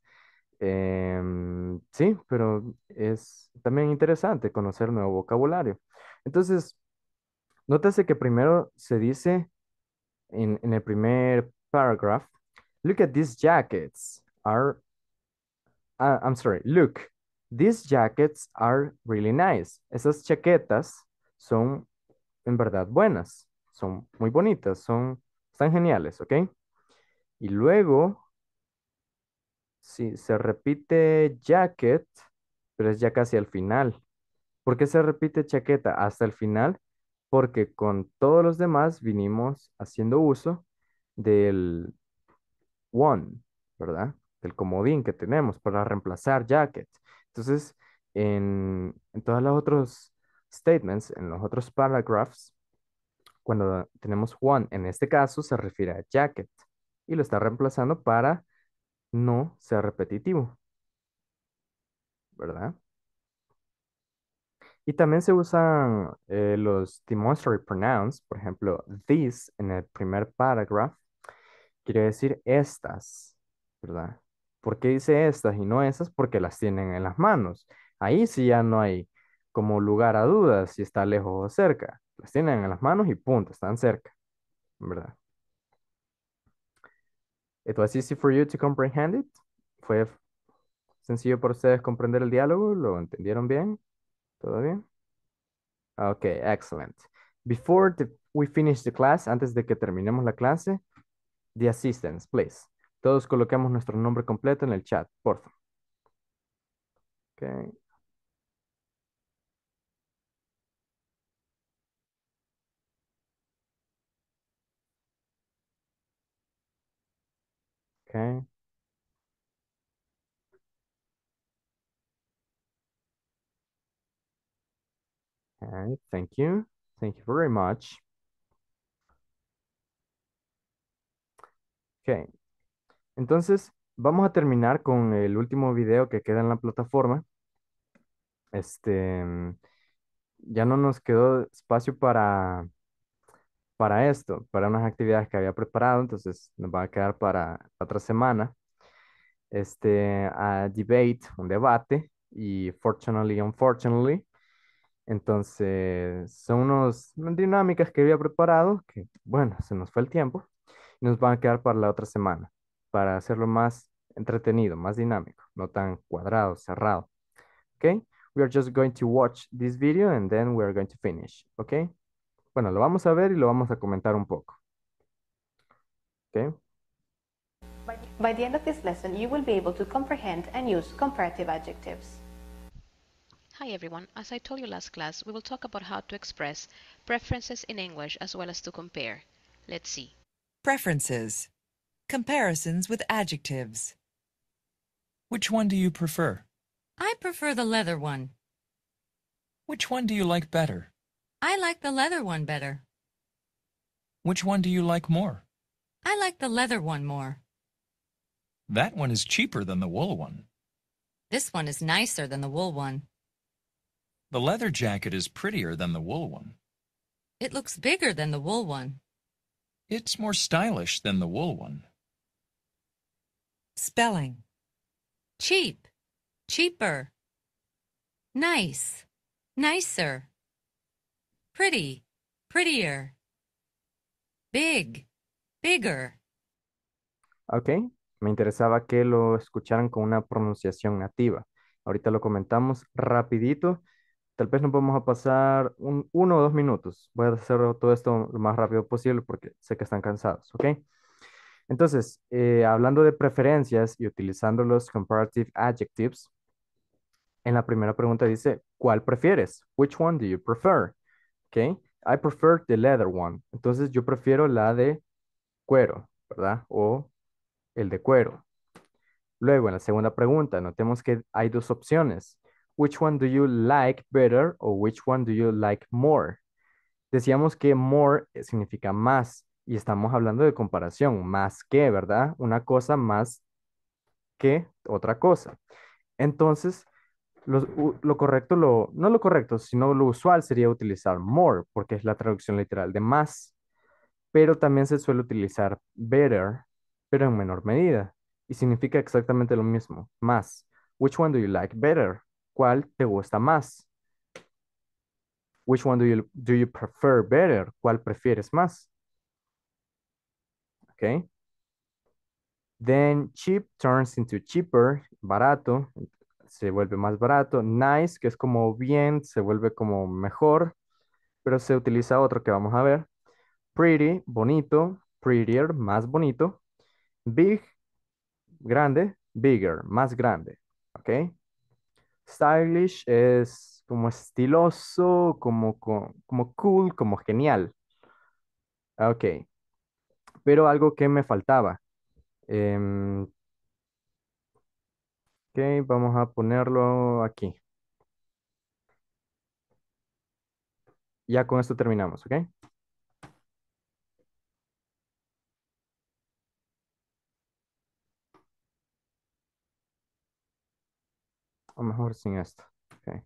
em, sí, pero es también interesante conocer nuevo vocabulario. Entonces, nótese que primero se dice en, en el primer paragraph, look at these jackets are, ah, I'm sorry, look, these jackets are really nice. Esas chaquetas son en verdad buenas, son muy bonitas, son están geniales, ¿ok? Y luego, si se repite jacket, pero es ya casi al final. ¿Por qué se repite chaqueta hasta el final? Porque con todos los demás vinimos haciendo uso del one, ¿verdad? Del comodín que tenemos para reemplazar jacket. Entonces, en, en todos los otros statements, en los otros paragraphs, cuando tenemos one, en este caso se refiere a jacket y lo está reemplazando para no ser repetitivo. ¿Verdad? Y también se usan eh, los demonstrative pronouns, por ejemplo, this en el primer paragraph quiere decir estas, ¿verdad? ¿Por qué dice estas y no esas? Porque las tienen en las manos. Ahí sí ya no hay como lugar a dudas si está lejos o cerca. Las tienen en las manos y punto, están cerca, ¿verdad? It was easy for you to comprehend it. Fue sencillo para ustedes comprender el diálogo, ¿lo entendieron bien? ¿Todo bien? Ok, excellent. Before we finish the class, antes de que terminemos la clase, the assistants, please. Todos coloquemos nuestro nombre completo en el chat, por favor. Okay. thank you. Thank you very much. Okay, entonces vamos a terminar con el último video que queda en la plataforma. Este, ya no nos quedó espacio para para esto, para unas actividades que había preparado, entonces nos va a quedar para otra semana, este, a debate, un debate, y fortunately, unfortunately, entonces son unos, unas dinámicas que había preparado, que bueno, se nos fue el tiempo, y nos van a quedar para la otra semana, para hacerlo más entretenido, más dinámico, no tan cuadrado, cerrado, ¿ok? We are just going to watch this video and then we are going to finish, ¿ok? Bueno, lo vamos a ver y lo vamos a comentar un poco. Okay. By the end of this lesson, you will be able to comprehend and use comparative adjectives. Hi everyone, as I told you last class, we will talk about how to express preferences in English as well as to compare. Let's see. Preferences. Comparisons with adjectives. Which one do you prefer? I prefer the leather one. Which one do you like better? I like the leather one better. Which one do you like more? I like the leather one more. That one is cheaper than the wool one. This one is nicer than the wool one. The leather jacket is prettier than the wool one. It looks bigger than the wool one. It's more stylish than the wool one. Spelling Cheap, cheaper. Nice, nicer. pretty, prettier. Big, bigger. Ok, me interesaba que lo escucharan con una pronunciación nativa. Ahorita lo comentamos rapidito. Tal vez nos vamos a pasar un, uno o dos minutos. Voy a hacer todo esto lo más rápido posible porque sé que están cansados, ¿ok? Entonces, eh, hablando de preferencias y utilizando los comparative adjectives, en la primera pregunta dice, ¿cuál prefieres? Which one do you prefer? I prefer the leather one. Entonces yo prefiero la de cuero, ¿verdad? O el de cuero. Luego, en la segunda pregunta, notemos que hay dos opciones. Which one do you like better o which one do you like more? Decíamos que more significa más y estamos hablando de comparación, más que, ¿verdad? Una cosa más que otra cosa. Entonces, lo, correcto, lo, no lo correcto, sino lo usual sería utilizar more, porque es la traducción literal de más, pero también se suele utilizar better, pero en menor medida, y significa exactamente lo mismo, más. Which one do you like better? ¿Cuál te gusta más? Which one do you, do you prefer better? ¿Cuál prefieres más? Okay. Then cheap turns into cheaper, barato, se vuelve más barato. Nice, que es como bien, se vuelve como mejor, pero se utiliza otro que vamos a ver. Pretty, bonito. Prettier, más bonito. Big, grande. Bigger, más grande. ¿Ok? Stylish es como estiloso, como, como cool, como genial. Ok. Pero algo que me faltaba. Em, vamos a ponerlo aquí. Ya con esto terminamos, ¿ok? O mejor sin esto. Okay.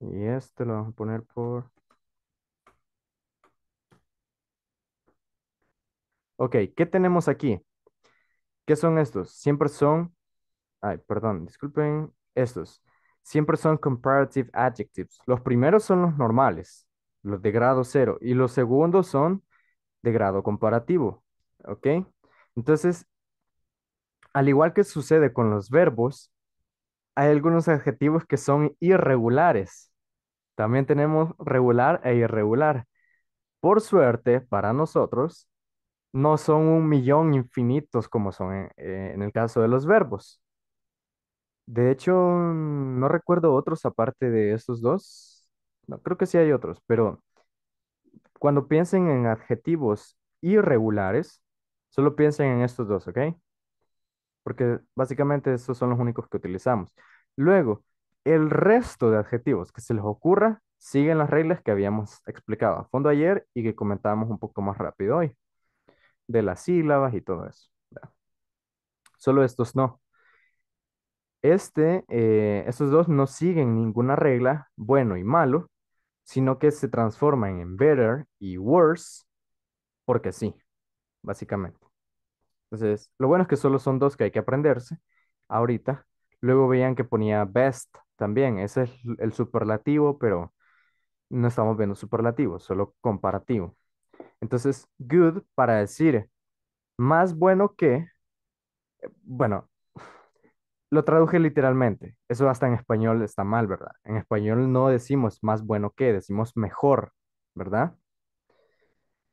Y este lo vamos a poner por... Ok, ¿qué tenemos aquí? ¿Qué son estos? Siempre son ay, perdón, disculpen, estos siempre son comparative adjectives. Los primeros son los normales, los de grado cero, y los segundos son de grado comparativo, ¿ok? Entonces, al igual que sucede con los verbos, hay algunos adjetivos que son irregulares. También tenemos regular e irregular. Por suerte, para nosotros, no son un millón infinitos como son en, eh, en el caso de los verbos. De hecho, mm, no recuerdo otros aparte de estos dos. No, creo que sí hay otros, pero cuando piensen en adjetivos irregulares, solo piensen en estos dos, ¿ok? Porque básicamente estos son los únicos que utilizamos. Luego, el resto de adjetivos que se les ocurra siguen las reglas que habíamos explicado a fondo ayer y que comentábamos un poco más rápido hoy, de las sílabas y todo eso. Solo estos no. Este, eh, estos dos no siguen ninguna regla, bueno y malo, sino que se transforman en better y worse, porque sí, básicamente. Entonces, lo bueno es que solo son dos que hay que aprenderse ahorita. Luego veían que ponía best también, ese es el superlativo, pero no estamos viendo superlativo, solo comparativo. Entonces, good para decir más bueno que, bueno, lo traduje literalmente. Eso hasta en español está mal, ¿verdad? En español no decimos más bueno que, decimos mejor, ¿verdad?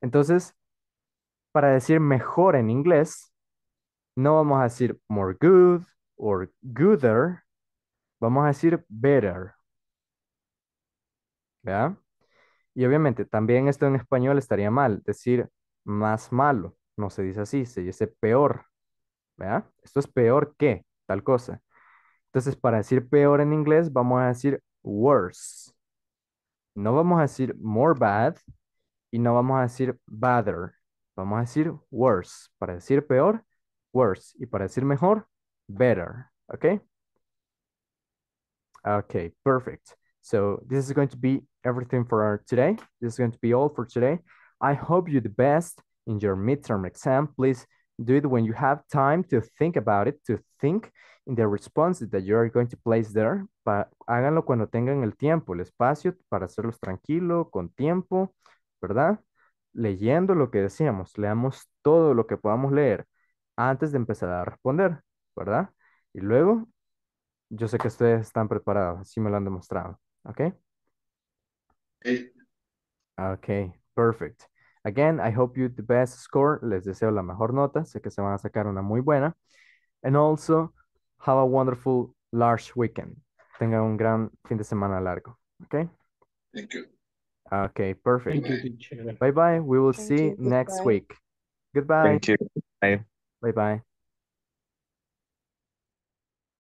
Entonces, para decir mejor en inglés, no vamos a decir more good o gooder, vamos a decir better. ¿Verdad? Y obviamente también esto en español estaría mal, decir más malo, no se dice así, se dice peor. ¿Verdad? Esto es peor que tal cosa. Entonces, para decir peor en inglés, vamos a decir worse. No vamos a decir more bad y no vamos a decir better. Vamos a decir worse. Para decir peor, worse. Y para decir mejor, better. Okay? Okay, perfect. So this is going to be everything for our today. This is going to be all for today. I hope you the best in your midterm exam. Please do it when you have time to think about it, to think in the that you are going to place there. háganlo cuando tengan el tiempo, el espacio para hacerlos tranquilo, con tiempo, ¿verdad? Leyendo lo que decíamos, leamos todo lo que podamos leer antes de empezar a responder, ¿verdad? Y luego, yo sé que ustedes están preparados, así me lo han demostrado, ¿ok? Ok, perfect. Again, I hope you the best score. Les deseo la mejor nota. Sé que se van a sacar una muy buena. And also, have a wonderful large weekend. Tenga un gran fin de semana largo. Okay? Thank you. Okay, perfect. You, bye bye. We will see next week. Goodbye. Thank you. Bye bye. bye.